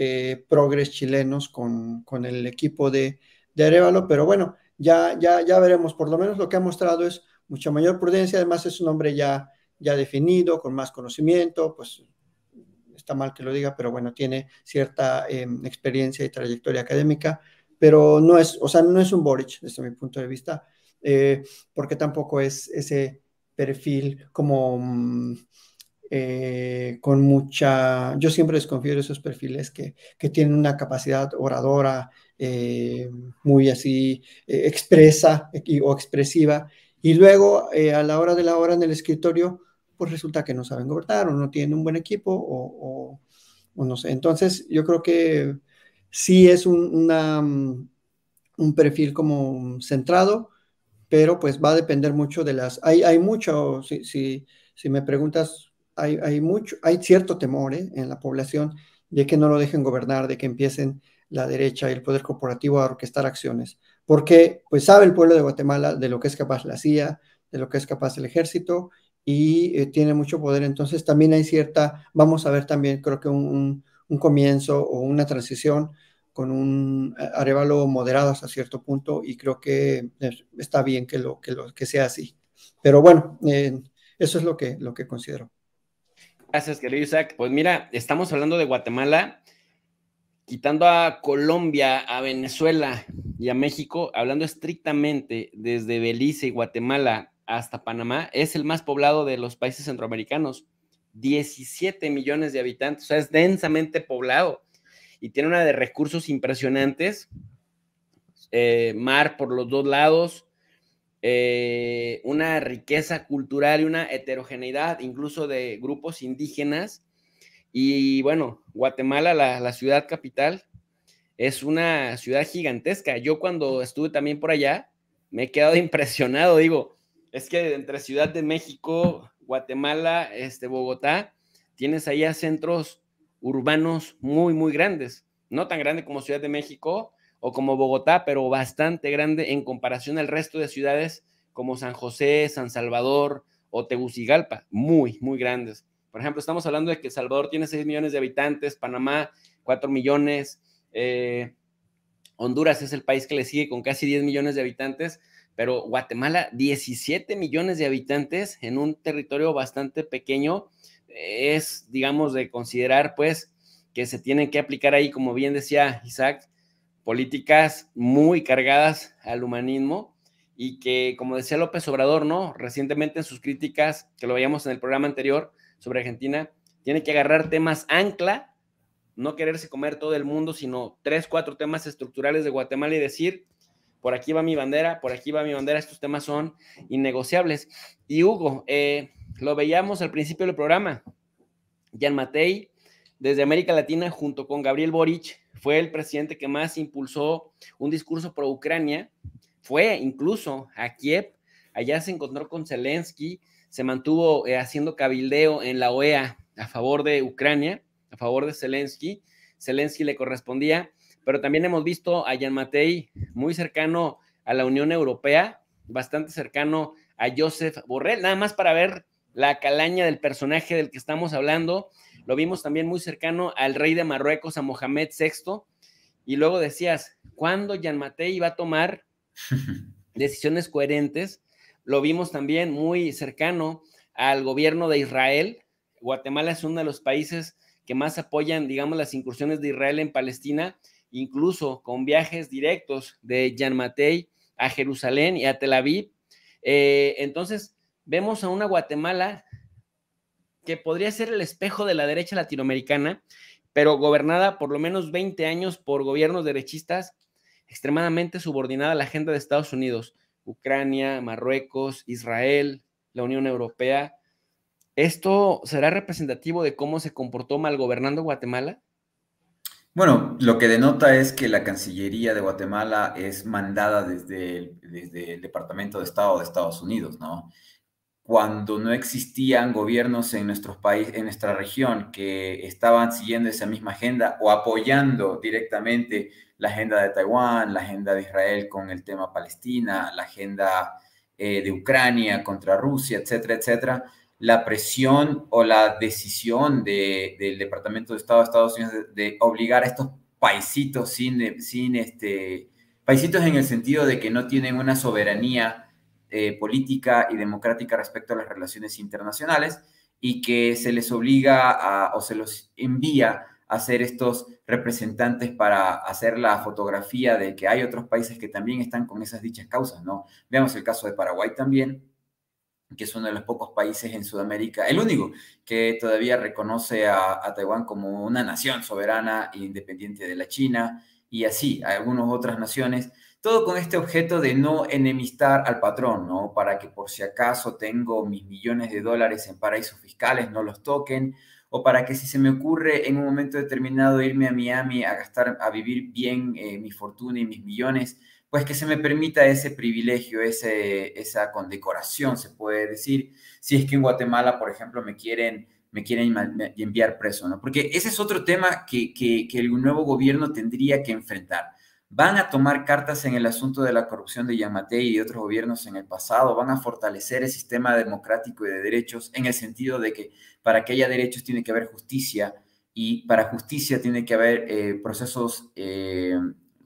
progres chilenos con, el equipo de, de Arevalo, pero bueno, ya, ya, ya veremos. Por lo menos lo que ha mostrado es mucha mayor prudencia. Además, es un hombre ya, ya definido, con más conocimiento, pues está mal que lo diga, pero bueno, tiene cierta em, experiencia y trayectoria académica, pero no es, o sea, no es un Boric desde mi punto de vista, eh, porque tampoco es ese perfil como mm, eh, con mucha, yo siempre desconfío de esos perfiles que, que tienen una capacidad oradora eh, muy así eh, expresa o expresiva, y luego eh, a la hora de la hora en el escritorio, pues resulta que no saben gobernar o no tienen un buen equipo o, no sé. Entonces yo creo que sí es un, una, mm, un perfil como centrado, pero pues va a depender mucho de las... Hay, hay mucho, si, si, me preguntas, hay, hay, mucho, hay cierto temor en la población de que no lo dejen gobernar, de que empiecen la derecha y el poder corporativo a orquestar acciones, porque pues sabe el pueblo de Guatemala de lo que es capaz la CIA, de lo que es capaz el ejército y eh, tiene mucho poder, entonces también hay cierta, vamos a ver también creo que un, comienzo o una transición con un eh, arevalo moderado hasta cierto punto y creo que eh, está bien que lo que, lo, que sea así. Pero bueno, eso es lo que, lo que considero.
Gracias, querido Isaac. Pues mira, estamos hablando de Guatemala quitando a Colombia, a Venezuela y a México, hablando estrictamente desde Belice y Guatemala hasta Panamá, es el más poblado de los países centroamericanos. 17 millones de habitantes, o sea, es densamente poblado y tiene una de recursos impresionantes, eh, mar por los dos lados, eh, una riqueza cultural y una heterogeneidad incluso de grupos indígenas y bueno, Guatemala, la, ciudad capital, es una ciudad gigantesca. Yo cuando estuve también por allá, me he quedado impresionado, digo, es que entre Ciudad de México, Guatemala, este, Bogotá, tienes allá centros urbanos muy, muy grandes. No tan grande como Ciudad de México o como Bogotá, pero bastante grande en comparación al resto de ciudades como San José, San Salvador o Tegucigalpa. Muy, muy grandes. Por ejemplo, estamos hablando de que El Salvador tiene 6 millones de habitantes, Panamá 4 millones, eh, Honduras es el país que le sigue con casi 10 millones de habitantes, pero Guatemala 17 millones de habitantes en un territorio bastante pequeño. Es, digamos, de considerar, pues, que se tienen que aplicar ahí, como bien decía Isaac, políticas muy cargadas al humanismo y que, como decía López Obrador, ¿no? Recientemente en sus críticas, que lo veíamos en el programa anterior, sobre Argentina, tiene que agarrar temas ancla, no quererse comer todo el mundo, sino tres, cuatro temas estructurales de Guatemala y decir, por aquí va mi bandera, por aquí va mi bandera, estos temas son innegociables. Y Hugo, eh, lo veíamos al principio del programa, Jan Matei, desde América Latina, junto con Gabriel Boric, fue el presidente que más impulsó un discurso pro Ucrania, fue incluso a Kiev, allá se encontró con Zelensky, se mantuvo eh, haciendo cabildeo en la OEA a favor de Ucrania, a favor de Zelensky. Zelensky le correspondía, pero también hemos visto a Yan Matei muy cercano a la Unión Europea, bastante cercano a Joseph Borrell, nada más para ver la calaña del personaje del que estamos hablando. Lo vimos también muy cercano al rey de Marruecos, a Mohamed VI. Y luego decías, ¿cuándo Yan Matei va a tomar decisiones coherentes lo vimos también muy cercano al gobierno de Israel. Guatemala es uno de los países que más apoyan, digamos, las incursiones de Israel en Palestina, incluso con viajes directos de Yanmatey a Jerusalén y a Tel Aviv. Eh, entonces, vemos a una Guatemala que podría ser el espejo de la derecha latinoamericana, pero gobernada por lo menos 20 años por gobiernos derechistas, extremadamente subordinada a la agenda de Estados Unidos. Ucrania, Marruecos, Israel, la Unión Europea. ¿Esto será representativo de cómo se comportó mal gobernando Guatemala?
Bueno, lo que denota es que la Cancillería de Guatemala es mandada desde el, desde el Departamento de Estado de Estados Unidos, ¿no? Cuando no existían gobiernos en nuestros países, en nuestra región, que estaban siguiendo esa misma agenda o apoyando directamente la agenda de Taiwán, la agenda de Israel con el tema Palestina, la agenda eh, de Ucrania contra Rusia, etcétera, etcétera, la presión o la decisión de, del Departamento de Estado de Estados Unidos de, obligar a estos paisitos sin, sin este, paisitos en el sentido de que no tienen una soberanía eh, política y democrática respecto a las relaciones internacionales y que se les obliga a, o se los envía hacer estos representantes para hacer la fotografía de que hay otros países que también están con esas dichas causas, ¿no? Veamos el caso de Paraguay también, que es uno de los pocos países en Sudamérica, el único que todavía reconoce a, Taiwán como una nación soberana e independiente de la China, y así, a algunas otras naciones, todo con este objeto de no enemistar al patrón, ¿no? Para que por si acaso tengo mis millones de dólares en paraísos fiscales, no los toquen, o para que si se me ocurre en un momento determinado irme a Miami a gastar, a vivir bien eh, mi fortuna y mis millones, pues que se me permita ese privilegio, esa condecoración, se puede decir, si es que en Guatemala, por ejemplo, me quieren me quieren enviar preso, ¿no? Porque ese es otro tema que, el nuevo gobierno tendría que enfrentar van a tomar cartas en el asunto de la corrupción de Yamate y de otros gobiernos en el pasado, van a fortalecer el sistema democrático y de derechos en el sentido de que para que haya derechos tiene que haber justicia y para justicia tiene que haber eh, procesos eh,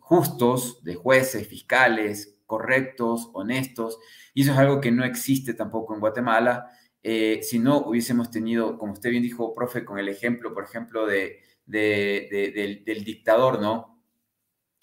justos de jueces, fiscales, correctos, honestos. Y eso es algo que no existe tampoco en Guatemala. Eh, si no hubiésemos tenido, como usted bien dijo, profe, con el ejemplo, por ejemplo, de, del, del, dictador, ¿no?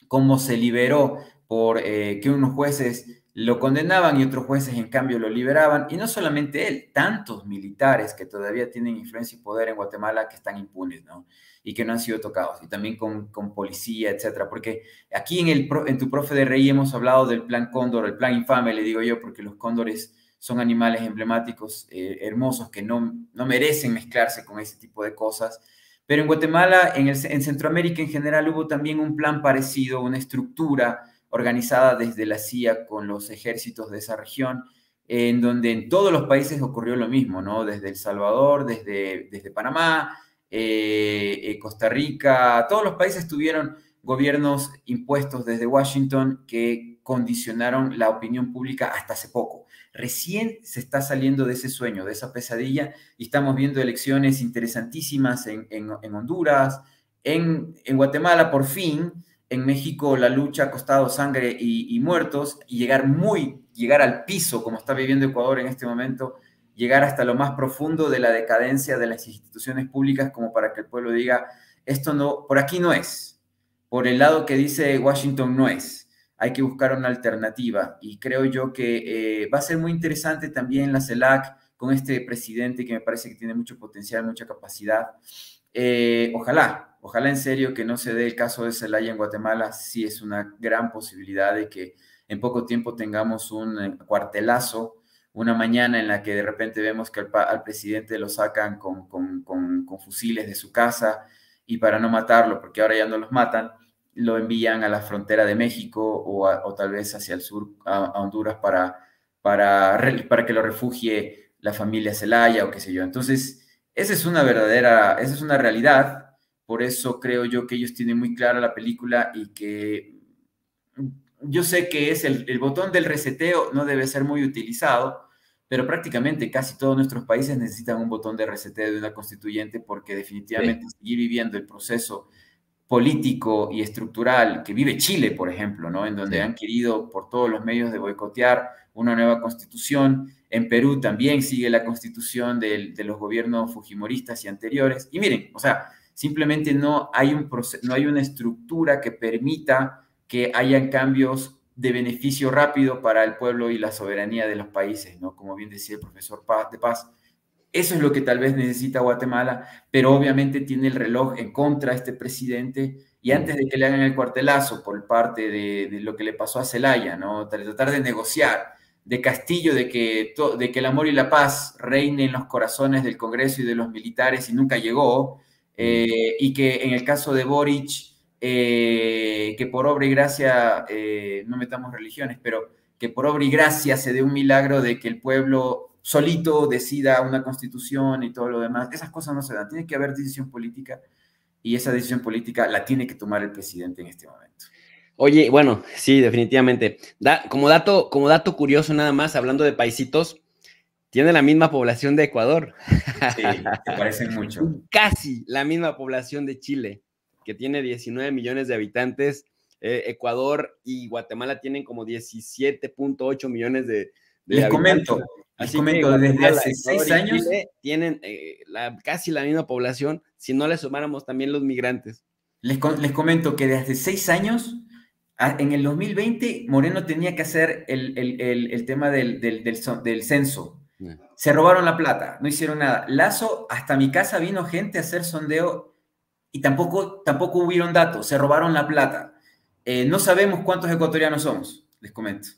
Cómo se liberó por que unos jueces lo condenaban y otros jueces en cambio lo liberaban. Y no solamente él, tantos militares que todavía tienen influencia y poder en Guatemala que están impunes, ¿no? Y que no han sido tocados. Y también con, policía, etcétera. Porque aquí en, el, en tu profe de Rey hemos hablado del plan cóndor, el plan infame, le digo yo, porque los cóndores son animales emblemáticos, eh, hermosos, que no, merecen mezclarse con ese tipo de cosas. Pero en Guatemala, en, en Centroamérica en general, hubo también un plan parecido, una estructura organizada desde la CIA con los ejércitos de esa región, en donde en todos los países ocurrió lo mismo, ¿no? Desde El Salvador, desde, desde Panamá, eh, eh, Costa Rica, todos los países tuvieron gobiernos impuestos desde Washington que condicionaron la opinión pública hasta hace poco. Recién se está saliendo de ese sueño, de esa pesadilla, y estamos viendo elecciones interesantísimas en, Honduras, en, en Guatemala por fin, en México la lucha ha costado sangre y, muertos y llegar muy, llegar al piso, como está viviendo Ecuador en este momento, llegar hasta lo más profundo de la decadencia de las instituciones públicas como para que el pueblo diga, esto no, por aquí no es, por el lado que dice Washington no es, hay que buscar una alternativa y creo yo que eh, va a ser muy interesante también la CELAC con este presidente que me parece que tiene mucho potencial, mucha capacidad. Eh, ojalá, Ojalá en serio que no se dé el caso de Celaya en Guatemala, sí es una gran posibilidad de que en poco tiempo tengamos un eh, cuartelazo, una mañana en la que de repente vemos que al, presidente lo sacan con, fusiles de su casa y para no matarlo, porque ahora ya no los matan, lo envían a la frontera de México o, tal vez hacia el sur, a, Honduras, para, para, para, que lo refugie la familia Celaya o qué sé yo. Entonces, esa es una verdadera, esa es una realidad por eso creo yo que ellos tienen muy clara la película y que yo sé que es el, botón del reseteo no debe ser muy utilizado, pero prácticamente casi todos nuestros países necesitan un botón de reseteo de una constituyente porque definitivamente seguir viviendo el proceso político y estructural que vive Chile, por ejemplo, ¿no? En donde han querido por todos los medios de boicotear una nueva constitución. En Perú también sigue la constitución de los gobiernos fujimoristas y anteriores. Y miren, o sea, simplemente no hay, un no hay una estructura que permita que hayan cambios de beneficio rápido para el pueblo y la soberanía de los países, ¿no? Como bien decía el profesor Paz, de Paz. Eso es lo que tal vez necesita Guatemala, pero obviamente tiene el reloj en contra este presidente y antes de que le hagan el cuartelazo por parte de, lo que le pasó a Celaya, ¿no? Tratar de negociar, de Castillo, de que, de que el amor y la paz reinen en los corazones del Congreso y de los militares y nunca llegó, Mm. Eh, y que en el caso de Boric, eh, que por obra y gracia, eh, no metamos religiones, pero que por obra y gracia se dé un milagro de que el pueblo solito decida una constitución y todo lo demás. Esas cosas no se dan, tiene que haber
decisión política y esa decisión política la tiene que tomar el presidente en este momento. Oye, bueno, sí, definitivamente. Da, como, dato, como dato curioso nada más, hablando de paisitos, tiene la misma población de Ecuador. Sí, se parecen mucho. Casi la misma población de Chile, que tiene 19 millones de habitantes. Eh, Ecuador y Guatemala tienen como 17.8 millones de,
les Comento, les comento, desde hace seis años.
tienen eh, casi la misma población, si no le sumáramos también los migrantes. Les, comento que desde seis años
en el 2020 Moreno tenía que hacer el, tema del, censo. Se robaron la plata, no hicieron nada. Lazo, hasta mi casa vino gente a hacer sondeo y tampoco, tampoco hubieron datos, se robaron la plata. Eh, no sabemos cuántos ecuatorianos somos, les comento.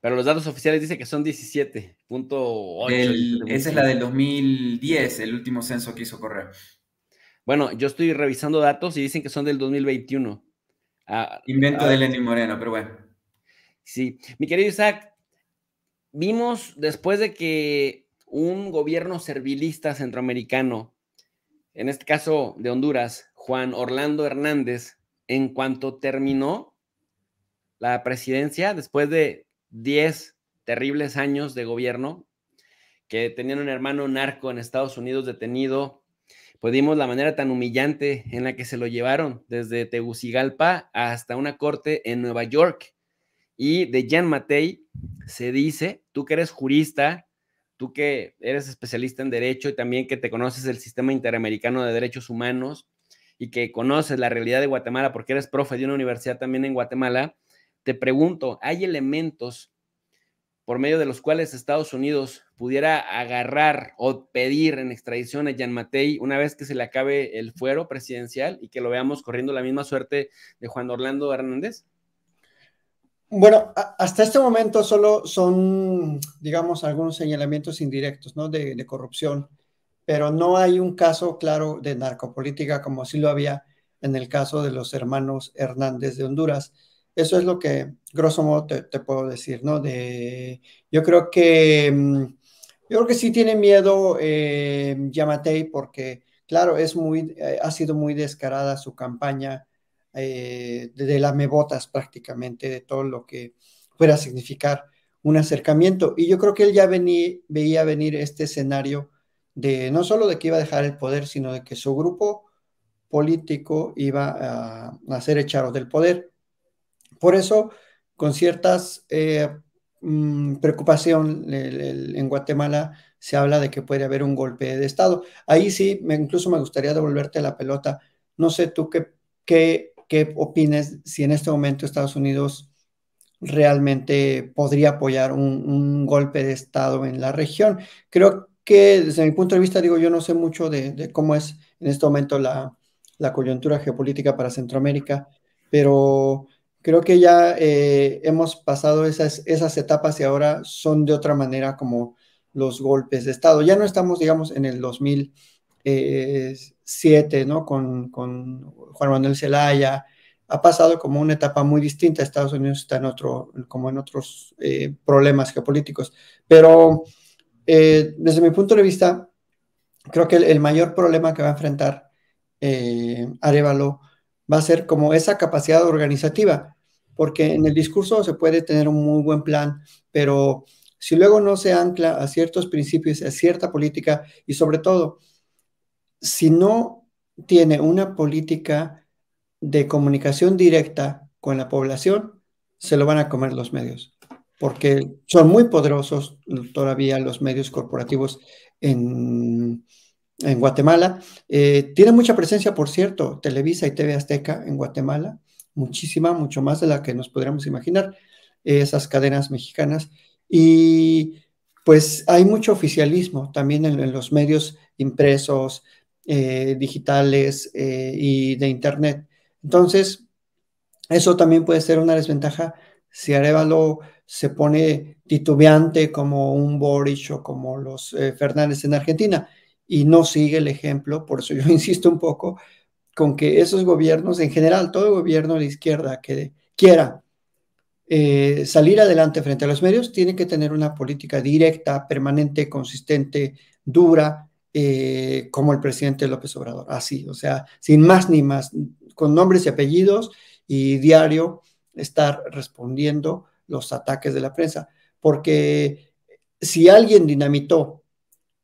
Pero los datos oficiales dicen que son
17.8. Esa es la del 2010, el último censo que hizo correr Bueno, yo estoy revisando datos y dicen que son del 2021. Ah, Invento ah. de Lenín Moreno, pero bueno. Sí. Mi querido Isaac, vimos después de que un gobierno servilista centroamericano, en este caso de Honduras, Juan Orlando Hernández, en cuanto terminó la presidencia, después de 10 terribles años de gobierno, que tenían un hermano narco en Estados Unidos detenido, pues vimos la manera tan humillante en la que se lo llevaron desde Tegucigalpa hasta una corte en Nueva York y de Jean Matei se dice, tú que eres jurista, tú que eres especialista en derecho y también que te conoces el sistema interamericano de derechos humanos y que conoces la realidad de Guatemala porque eres profe de una universidad también en Guatemala, te pregunto, ¿hay elementos por medio de los cuales Estados Unidos pudiera agarrar o pedir en extradición a Jan Matei una vez que se le acabe el fuero presidencial y que lo veamos corriendo la misma suerte de Juan Orlando Hernández?
Bueno, hasta este momento solo son, digamos, algunos señalamientos indirectos ¿no? de, corrupción, pero no hay un caso claro de narcopolítica como sí lo había en el caso de los hermanos Hernández de Honduras. Eso es lo que, grosso modo, te, puedo decir, ¿no? yo creo que, mm, yo creo que sí tiene miedo eh, Yamatei porque, claro, es muy, eh, ha sido muy descarada su campaña eh, de las mebotas prácticamente, de todo lo que fuera a significar un acercamiento. Y yo creo que él ya veía venir este escenario de no solo de que iba a dejar el poder, sino de que su grupo político iba a, ser echado del poder. Por eso, con ciertas eh, mm, preocupación en Guatemala se habla de que puede haber un golpe de Estado. Ahí sí, me, incluso me gustaría devolverte la pelota. No sé tú qué, qué ¿Qué opinas si en este momento Estados Unidos realmente podría apoyar un, golpe de Estado en la región? Creo que desde mi punto de vista, digo, yo no sé mucho de, cómo es en este momento la, coyuntura geopolítica para Centroamérica, pero creo que ya eh, hemos pasado esas, etapas y ahora son de otra manera como los golpes de Estado. Ya no estamos, digamos, en el 2000. 7, ¿no? Con, Juan Manuel Zelaya, ha pasado como una etapa muy distinta. Estados Unidos está en otro, como en otros eh, problemas geopolíticos. Pero eh, desde mi punto de vista, creo que el, mayor problema que va a enfrentar eh, Arevalo va a ser como esa capacidad organizativa, porque en el discurso se puede tener un muy buen plan, pero si luego no se ancla a ciertos principios, a cierta política y sobre todo si no tiene una política de comunicación directa con la población, se lo van a comer los medios, porque son muy poderosos todavía los medios corporativos en, Guatemala. Eh, tiene mucha presencia, por cierto, Televisa y TV Azteca en Guatemala, muchísima, mucho más de la que nos podríamos imaginar, esas cadenas mexicanas. Y pues hay mucho oficialismo también en los medios impresos, eh, digitales eh, y de Internet. Entonces, eso también puede ser una desventaja si Arevalo se pone titubeante como un Boric o como los eh, Fernández en Argentina y no sigue el ejemplo, por eso yo insisto un poco con que esos gobiernos, en general, todo gobierno de izquierda que quiera salir adelante frente a los medios, tiene que tener una política directa, permanente, consistente, dura, eh, como el presidente López Obrador, así, o sea, sin más ni más, con nombres y apellidos y diario estar respondiendo los ataques de la prensa, porque si alguien dinamitó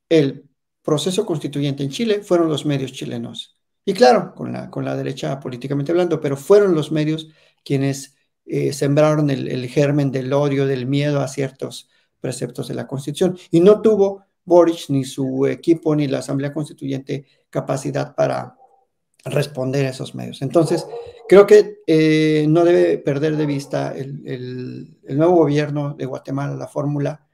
el proceso constituyente en Chile, fueron los medios chilenos. Y claro, con la, derecha políticamente hablando, pero fueron los medios quienes eh, sembraron el, el germen del odio, del miedo a ciertos preceptos de la Constitución. Y no tuvo Boric, ni su equipo, ni la Asamblea Constituyente capacidad para responder a esos medios. Entonces, creo que eh, no debe perder de vista el, nuevo gobierno de Guatemala, la fórmula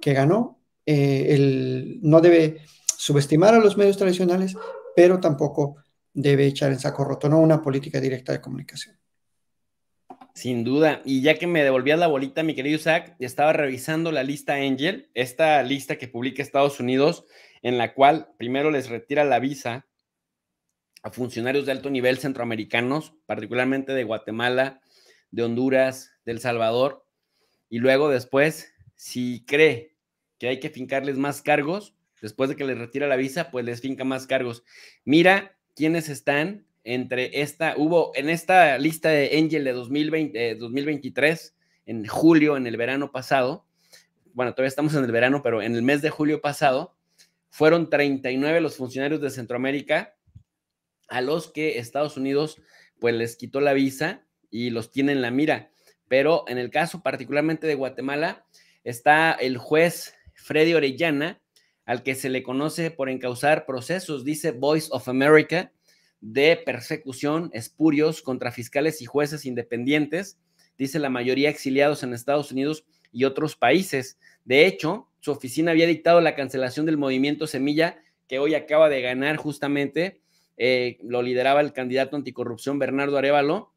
que ganó, eh, no debe subestimar a los medios tradicionales, pero tampoco debe echar en saco roto, una política directa de comunicación.
Sin duda. Y ya que me devolvías la bolita, mi querido Isaac, estaba revisando la lista Angel, esta lista que publica Estados Unidos, en la cual primero les retira la visa a funcionarios de alto nivel centroamericanos, particularmente de Guatemala, de Honduras, de El Salvador. Y luego después, si cree que hay que fincarles más cargos, después de que les retira la visa, pues les finca más cargos. Mira quiénes están entre esta, hubo en esta lista de Angel de 2023, eh, en julio, en el verano pasado, bueno, todavía estamos en el verano, pero en el mes de julio pasado, fueron 39 los funcionarios de Centroamérica a los que Estados Unidos pues les quitó la visa y los tiene en la mira. Pero en el caso particularmente de Guatemala está el juez Freddy Orellana, al que se le conoce por encauzar procesos, dice Voice of America, de persecución espurios contra fiscales y jueces independientes, dice la mayoría exiliados en Estados Unidos y otros países. De hecho, su oficina había dictado la cancelación del movimiento Semilla, que hoy acaba de ganar justamente, eh, lo lideraba el candidato anticorrupción Bernardo Arevalo,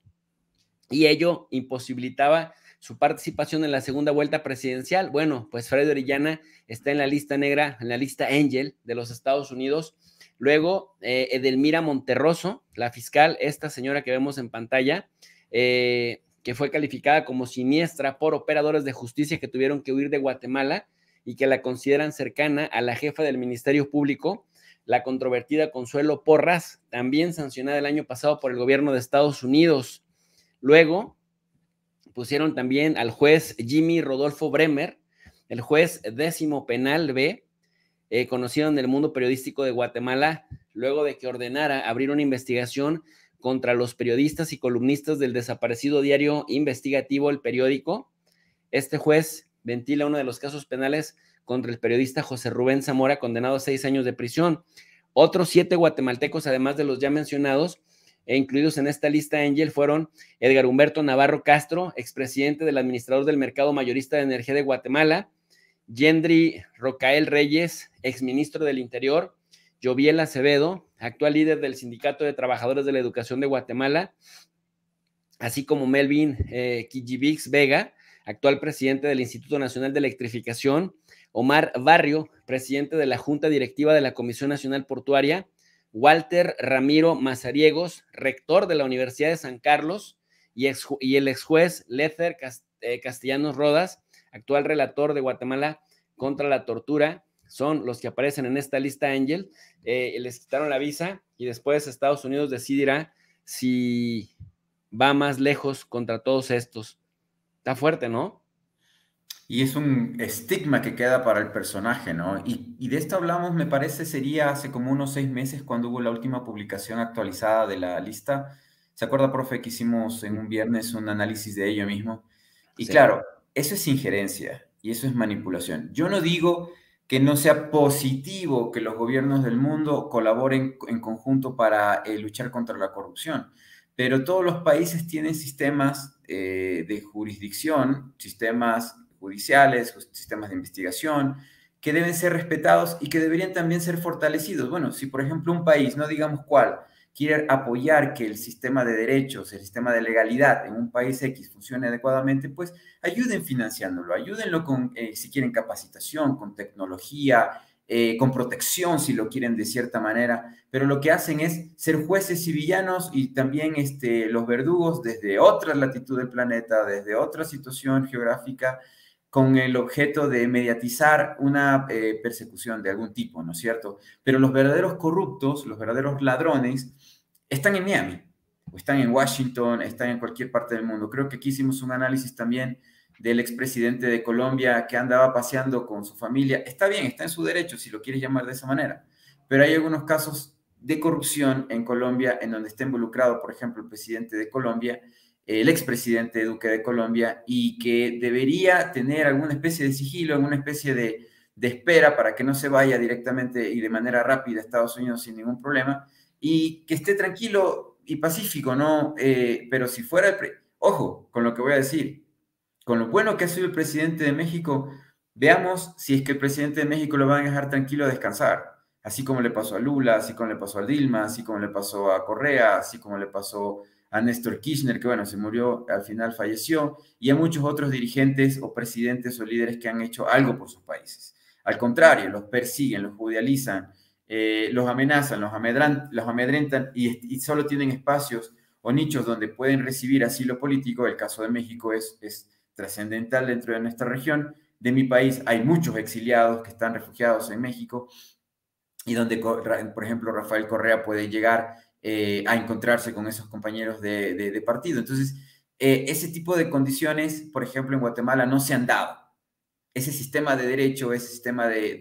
y ello imposibilitaba su participación en la segunda vuelta presidencial. Bueno, pues Fred Orellana está en la lista negra, en la lista Angel de los Estados Unidos Luego, eh, Edelmira Monterroso, la fiscal, esta señora que vemos en pantalla, eh, que fue calificada como siniestra por operadores de justicia que tuvieron que huir de Guatemala y que la consideran cercana a la jefa del Ministerio Público, la controvertida Consuelo Porras, también sancionada el año pasado por el gobierno de Estados Unidos. Luego, pusieron también al juez Jimmy Rodolfo Bremer, el juez décimo penal B, eh, conocido en el mundo periodístico de Guatemala, luego de que ordenara abrir una investigación contra los periodistas y columnistas del desaparecido diario investigativo El Periódico. Este juez ventila uno de los casos penales contra el periodista José Rubén Zamora, condenado a seis años de prisión. Otros siete guatemaltecos, además de los ya mencionados, e incluidos en esta lista Ángel, fueron Edgar Humberto Navarro Castro, expresidente del administrador del mercado mayorista de energía de Guatemala, Yendri Rocael Reyes, exministro del Interior, Joviel Acevedo, actual líder del Sindicato de Trabajadores de la Educación de Guatemala, así como Melvin eh, Vega, actual presidente del Instituto Nacional de Electrificación, Omar Barrio, presidente de la Junta Directiva de la Comisión Nacional Portuaria, Walter Ramiro Mazariegos, rector de la Universidad de San Carlos, y, el ex juez Lether eh, Castellanos Rodas, actual relator de Guatemala contra la tortura, son los que aparecen en esta lista, Ángel. Eh, les quitaron la visa y después Estados Unidos decidirá si va más lejos contra todos estos. Está fuerte, ¿no?
Y es un estigma que queda para el personaje, ¿no? Y, de esto hablamos, me parece, sería hace como unos seis meses cuando hubo la última publicación actualizada de la lista. ¿Se acuerda, profe, que hicimos en un viernes un análisis de ello mismo? Y claro, eso es injerencia y eso es manipulación. Yo no digo que no sea positivo que los gobiernos del mundo colaboren en conjunto para eh, luchar contra la corrupción, pero todos los países tienen sistemas eh, de jurisdicción, sistemas judiciales, sistemas de investigación, que deben ser respetados y que deberían también ser fortalecidos. Bueno, si por ejemplo un país, no digamos cuál, quieren apoyar que el sistema de derechos, el sistema de legalidad en un país X funcione adecuadamente, pues ayuden financiándolo, ayúdenlo con, eh, si quieren, capacitación, con tecnología, eh, con protección, si lo quieren de cierta manera, pero lo que hacen es ser jueces y villanos y también este, los verdugos desde otra latitud del planeta, desde otra situación geográfica, con el objeto de mediatizar una eh, persecución de algún tipo, ¿no es cierto? Pero los verdaderos corruptos, los verdaderos ladrones, están en Miami, están en Washington, están en cualquier parte del mundo. Creo que aquí hicimos un análisis también del expresidente de Colombia que andaba paseando con su familia. Está bien, está en su derecho si lo quieres llamar de esa manera, pero hay algunos casos de corrupción en Colombia en donde está involucrado, por ejemplo, el presidente de Colombia, el expresidente Duque de Colombia, y que debería tener alguna especie de sigilo, alguna especie de espera para que no se vaya directamente y de manera rápida a Estados Unidos sin ningún problema y que esté tranquilo y pacífico, ¿no? Eh, pero si fuera el... Ojo con lo que voy a decir, con lo bueno que ha sido el presidente de México, veamos si es que el presidente de México lo va a dejar tranquilo a descansar, así como le pasó a Lula, así como le pasó a Dilma, así como le pasó a Correa, así como le pasó a Néstor Kirchner, que bueno, se murió, al final falleció, y a muchos otros dirigentes o presidentes o líderes que han hecho algo por sus países. Al contrario, los persiguen, los judicializan, eh, los amenazan, los, amedran, los amedrentan y, solo tienen espacios o nichos donde pueden recibir asilo político. El caso de México es, es trascendental dentro de nuestra región. De mi país hay muchos exiliados que están refugiados en México y donde, por ejemplo, Rafael Correa puede llegar eh, a encontrarse con esos compañeros de, partido. Entonces, eh, ese tipo de condiciones, por ejemplo, en Guatemala no se han dado. Ese sistema de derecho, ese sistema de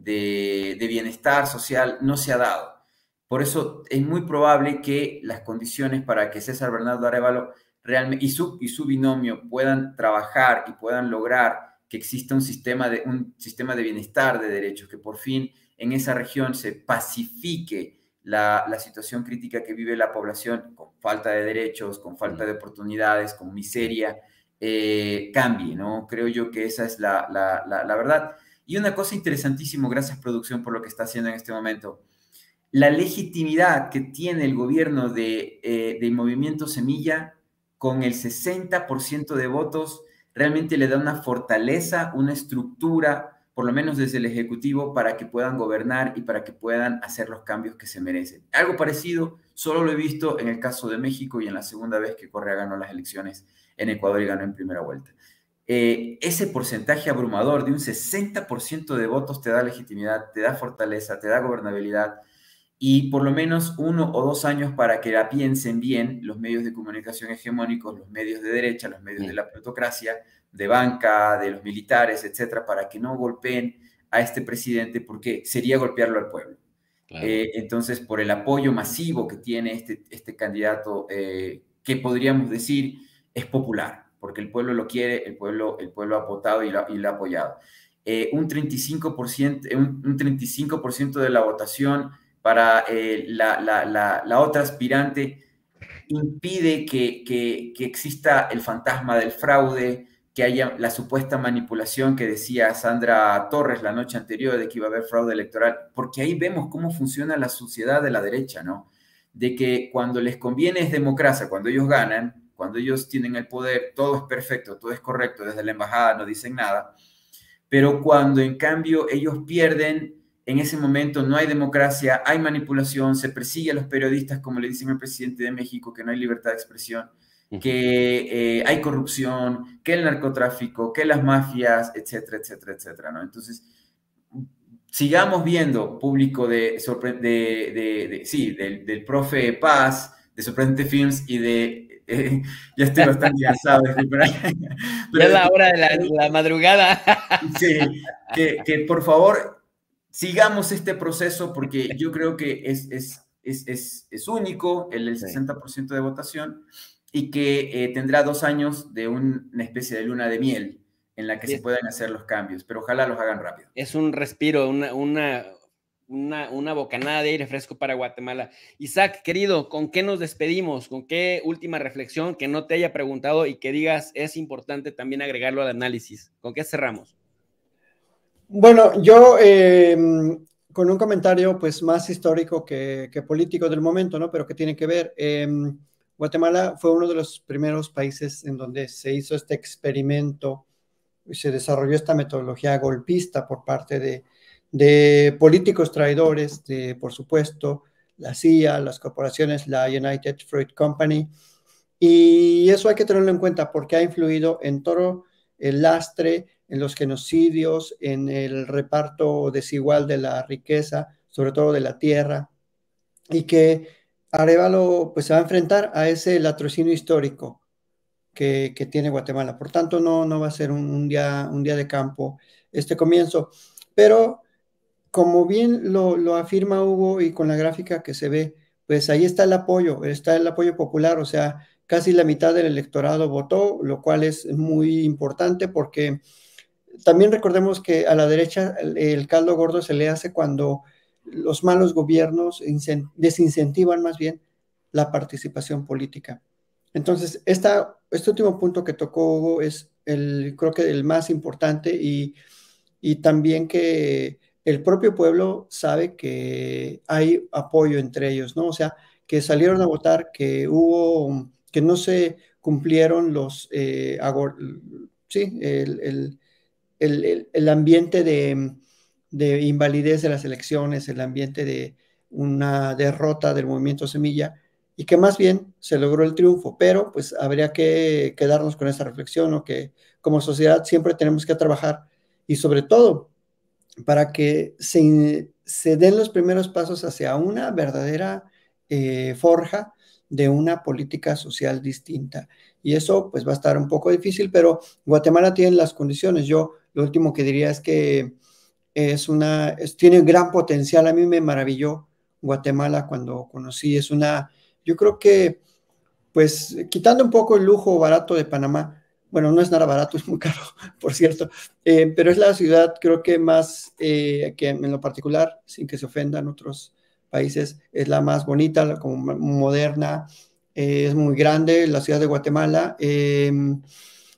de, bienestar social no se ha dado. Por eso es muy probable que las condiciones para que César Bernardo Arevalo realmente, y, su, y su binomio puedan trabajar y puedan lograr que exista un sistema, de, un sistema de bienestar de derechos, que por fin en esa región se pacifique la, situación crítica que vive la población con falta de derechos, con falta de oportunidades, con miseria, eh, cambie, ¿no? Creo yo que esa es la, la, la verdad. Y una cosa interesantísima, gracias producción por lo que está haciendo en este momento. La legitimidad que tiene el gobierno de, eh, Movimiento Semilla con el 60% de votos realmente le da una fortaleza, una estructura, por lo menos desde el Ejecutivo, para que puedan gobernar y para que puedan hacer los cambios que se merecen. Algo parecido solo lo he visto en el caso de México y en la segunda vez que Correa ganó las elecciones en Ecuador y ganó en primera vuelta. Eh, ese porcentaje abrumador de un 60% de votos te da legitimidad, te da fortaleza, te da gobernabilidad y por lo menos uno o dos años para que la piensen bien los medios de comunicación hegemónicos, los medios de derecha, los medios de la plutocracia, de banca, de los militares, etcétera, para que no golpeen a este presidente porque sería golpearlo al pueblo. Eh, entonces, por el apoyo masivo que tiene este, este candidato, eh, que podríamos decir es popular, porque el pueblo lo quiere, el pueblo, el pueblo ha votado y lo, ha apoyado. Eh, un 35%, eh, un de la votación para eh, la, otra aspirante impide que, que, exista el fantasma del fraude, que haya la supuesta manipulación que decía Sandra Torres la noche anterior de que iba a haber fraude electoral, porque ahí vemos cómo funciona la sociedad de la derecha, ¿no? De que cuando les conviene es democracia, cuando ellos ganan, cuando ellos tienen el poder, todo es perfecto, todo es correcto, desde la embajada no dicen nada. Pero cuando en cambio ellos pierden, en ese momento no hay democracia, hay manipulación, se persigue a los periodistas, como le dicen al presidente de México, que no hay libertad de expresión, que eh, hay corrupción, que el narcotráfico, que las mafias, etcétera, etcétera, etcétera. ¿no? Entonces, sigamos viendo público de, de, de, sí, del, del profe Paz, de Sorprendente Films y de ya estoy bastante cansado. es la
hora de la, madrugada.
sí, que, por favor sigamos este proceso porque yo creo que es, es, es, es, es único el, 60% de votación y que eh, tendrá dos años de una especie de luna de miel en la que se puedan hacer los cambios, pero ojalá los hagan rápido.
Es un respiro, una, una, una, bocanada de aire fresco para Guatemala. Isaac, querido, ¿con qué nos despedimos? ¿Con qué última reflexión que no te haya preguntado y que digas es importante también agregarlo al análisis? ¿Con qué cerramos?
Bueno, yo em, con un comentario pues más histórico que, político del momento, ¿no? Pero que tiene que ver. Em, Guatemala fue uno de los primeros países en donde se hizo este experimento y se desarrolló esta metodología golpista por parte de, de políticos traidores, de, por supuesto, la CIA, las corporaciones, la United Fruit Company. Y eso hay que tenerlo en cuenta porque ha influido en todo el lastre, en los genocidios, en el reparto desigual de la riqueza, sobre todo de la tierra, y que Arevalo pues, se va a enfrentar a ese latrocinio histórico que, tiene Guatemala. Por tanto, no, no va a ser un, día, un día de campo este comienzo. Pero como bien lo, lo, afirma Hugo y con la gráfica que se ve, pues ahí está el apoyo, está el apoyo popular, o sea, casi la mitad del electorado votó, lo cual es muy importante porque también recordemos que a la derecha el, caldo gordo se le hace cuando los malos gobiernos desincentivan más bien la participación política. Entonces, esta, este último punto que tocó Hugo es el, creo que el más importante y, y también que el propio pueblo sabe que hay apoyo entre ellos, ¿no? O sea, que salieron a votar, que hubo, que no se cumplieron los, eh, sí, el, el, ambiente de, de, invalidez de las elecciones, el ambiente de una derrota del movimiento Semilla, y que más bien se logró el triunfo, pero pues habría que quedarnos con esa reflexión, o ¿no? que como sociedad siempre tenemos que trabajar, y sobre todo para que se, den los primeros pasos hacia una verdadera eh, forja de una política social distinta. Y eso pues va a estar un poco difícil, pero Guatemala tiene las condiciones. Yo lo último que diría es que es una, tiene gran potencial. A mí me maravilló Guatemala cuando conocí. Es una, yo creo que pues quitando un poco el lujo barato de Panamá, bueno, no es nada barato, es muy caro, por cierto, eh, pero es la ciudad creo que más, eh, que en lo particular, sin que se ofendan otros países, es la más bonita, como moderna, eh, es muy grande, la ciudad de Guatemala, em,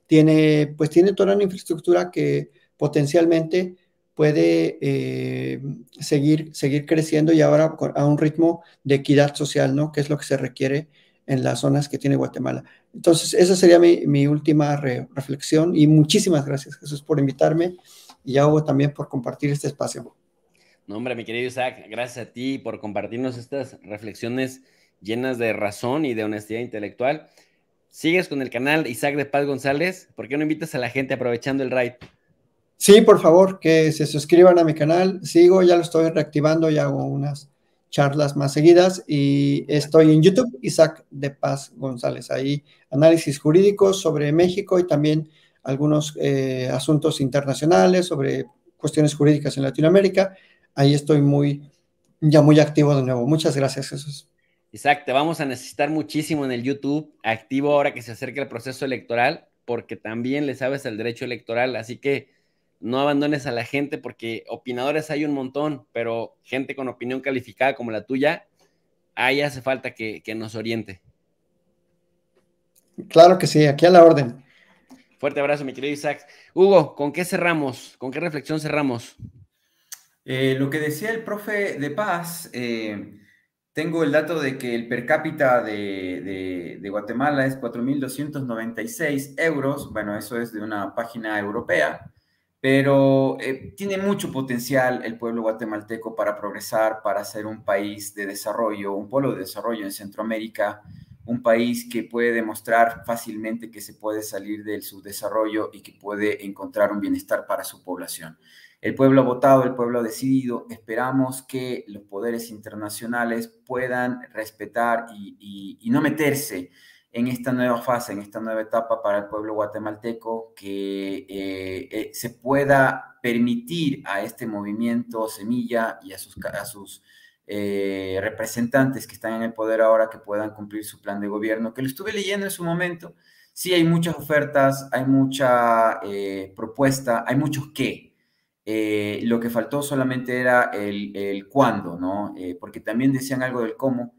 tiene, pues tiene toda una infraestructura que potencialmente puede em, seguir, seguir creciendo y ahora a un ritmo de equidad social, ¿no? Que es lo que se requiere en las zonas que tiene Guatemala. Entonces, esa sería mi, última reflexión y muchísimas gracias, Jesús, por invitarme y a también por compartir este espacio.
No, hombre, mi querido Isaac, gracias a ti por compartirnos estas reflexiones llenas de razón y de honestidad intelectual. Sigues con el canal Isaac de Paz González, ¿por qué no invitas a la gente aprovechando el ride?
Sí, por favor, que se suscriban a mi canal. Sigo, ya lo estoy reactivando, ya hago unas charlas más seguidas y estoy en YouTube, Isaac de Paz González. Ahí análisis jurídicos sobre México y también algunos eh, asuntos internacionales sobre cuestiones jurídicas en Latinoamérica. Ahí estoy muy, ya muy activo de nuevo. Muchas gracias, Jesús.
Isaac, te vamos a necesitar muchísimo en el YouTube, activo ahora que se acerca el proceso electoral, porque también le sabes el derecho electoral, así que no abandones a la gente porque opinadores hay un montón, pero gente con opinión calificada como la tuya, ahí hace falta que, nos oriente.
Claro que sí, aquí a la orden.
Fuerte abrazo, mi querido Isaac. Hugo, ¿con qué cerramos? ¿Con qué reflexión cerramos? Eh, lo que decía el profe de Paz, eh,
tengo el dato de que el per cápita de, de, de Guatemala es 4.296 euros, bueno, eso es de una página europea pero eh, tiene mucho potencial el pueblo guatemalteco para progresar, para ser un país de desarrollo, un pueblo de desarrollo en Centroamérica, un país que puede demostrar fácilmente que se puede salir del subdesarrollo y que puede encontrar un bienestar para su población. El pueblo ha votado, el pueblo ha decidido, esperamos que los poderes internacionales puedan respetar y no meterse en esta nueva fase, en esta nueva etapa para el pueblo guatemalteco, que eh, eh, se pueda permitir a este movimiento Semilla y a sus, eh, representantes que están en el poder ahora que puedan cumplir su plan de gobierno, que lo estuve leyendo en su momento. Sí, hay muchas ofertas, hay mucha propuesta, hay muchos qué, lo que faltó solamente era el, cuándo, ¿no? porque también decían algo del cómo,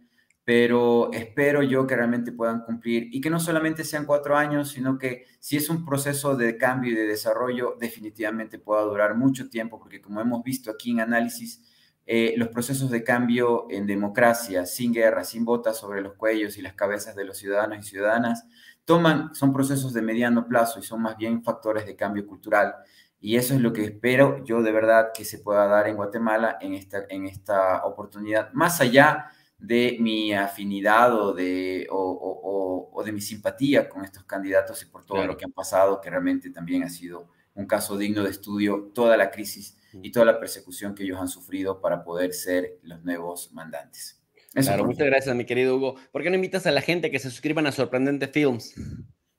pero espero yo que realmente puedan cumplir y que no solamente sean cuatro años, sino que si es un proceso de cambio y de desarrollo, definitivamente pueda durar mucho tiempo, porque como hemos visto aquí en análisis, eh, los procesos de cambio en democracia, sin guerra, sin botas sobre los cuellos y las cabezas de los ciudadanos y ciudadanas, toman, son procesos de mediano plazo y son más bien factores de cambio cultural. Y eso es lo que espero yo de verdad que se pueda dar en Guatemala en esta, en esta oportunidad, más allá de mi afinidad o de, o, de mi simpatía con estos candidatos y por todo lo que han pasado, que realmente también ha sido un caso digno de estudio, toda la crisis y toda la persecución que ellos han sufrido para poder ser los nuevos
mandantes. claro, muchas gracias, mi querido Hugo. ¿Por qué no invitas a la gente que se suscriban a Sorprendente Films?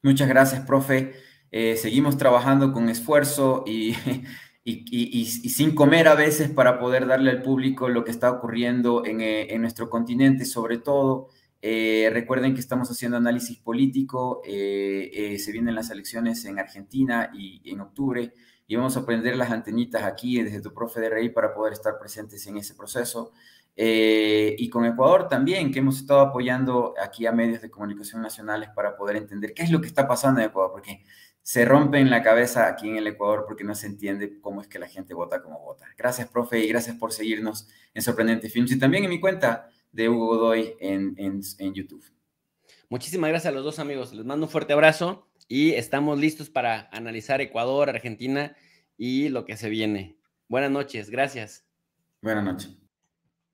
Muchas gracias, profe. Eh, seguimos trabajando con esfuerzo y y, sin comer a veces para poder darle al público lo que está ocurriendo en, eh, nuestro continente, sobre todo. Eh, recuerden que estamos haciendo análisis político, eh, se vienen las elecciones en Argentina y en octubre y vamos a prender las antenitas aquí desde tu profe de rey para poder estar presentes en ese proceso. y con Ecuador también, que hemos estado apoyando aquí a medios de comunicación nacionales para poder entender qué es lo que está pasando en Ecuador, porque se rompen la cabeza aquí en el Ecuador porque no se entiende cómo es que la gente vota como vota. Gracias, profe, y gracias por seguirnos en Sorprendente Films y también en mi cuenta de Hugo Godoy en, en YouTube.
Muchísimas gracias a los dos amigos. Les mando un fuerte abrazo y estamos listos para analizar Ecuador, Argentina y lo que se viene. Buenas noches, gracias. Buenas noches.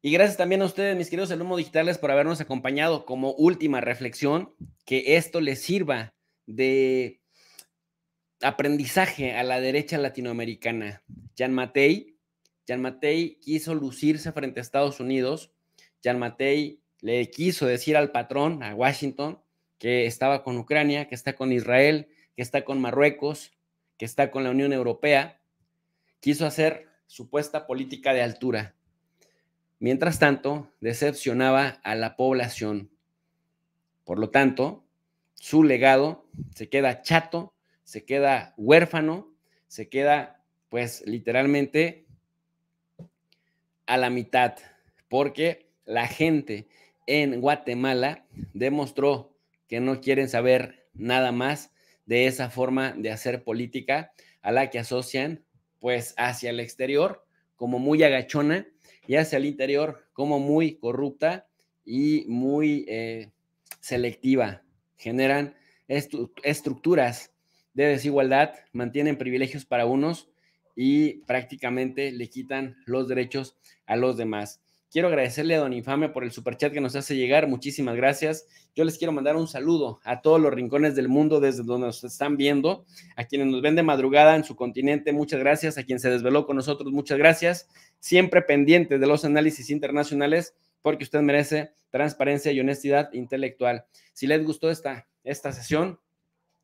Y gracias también a ustedes, mis queridos alumnos digitales, por habernos acompañado como última reflexión, que esto les sirva de aprendizaje a la derecha latinoamericana. Jan Matei, Jan Matei quiso lucirse frente a Estados Unidos. Jan Matei le quiso decir al patrón, a Washington, que estaba con Ucrania, que está con Israel, que está con Marruecos, que está con la Unión Europea. Quiso hacer supuesta política de altura. Mientras tanto, decepcionaba a la población. Por lo tanto, su legado se queda chato se queda huérfano, se queda pues literalmente a la mitad, porque la gente en Guatemala demostró que no quieren saber nada más de esa forma de hacer política a la que asocian pues hacia el exterior como muy agachona y hacia el interior como muy corrupta y muy eh, selectiva. Generan estructuras de desigualdad, mantienen privilegios para unos y prácticamente le quitan los derechos a los demás. Quiero agradecerle a Don Infame por el superchat que nos hace llegar. Muchísimas gracias. Yo les quiero mandar un saludo a todos los rincones del mundo desde donde nos están viendo, a quienes nos ven de madrugada en su continente, muchas gracias, a quien se desveló con nosotros, muchas gracias. Siempre pendiente de los análisis internacionales porque usted merece transparencia y honestidad intelectual. Si les gustó esta, esta sesión,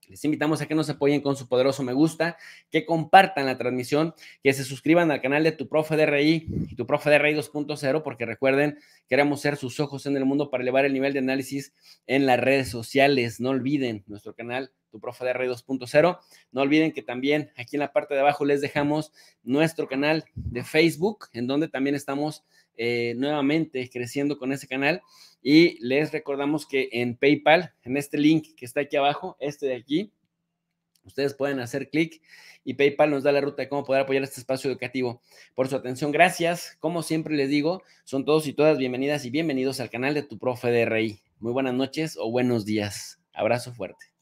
les invitamos a que nos apoyen con su poderoso me gusta, que compartan la transmisión, que se suscriban al canal de tu profe de RI y tu profe de RI 2.0, porque recuerden, queremos ser sus ojos en el mundo para elevar el nivel de análisis en las redes sociales. No olviden nuestro canal tu profe de RI 2.0. No olviden que también aquí en la parte de abajo les dejamos nuestro canal de Facebook, en donde también estamos eh, nuevamente creciendo con ese canal. Y les recordamos que en PayPal, en este link que está aquí abajo, este de aquí, ustedes pueden hacer clic y PayPal nos da la ruta de cómo poder apoyar este espacio educativo. Por su atención, gracias. Como siempre les digo, son todos y todas bienvenidas y bienvenidos al canal de tu profe de rey Muy buenas noches o buenos días. Abrazo fuerte.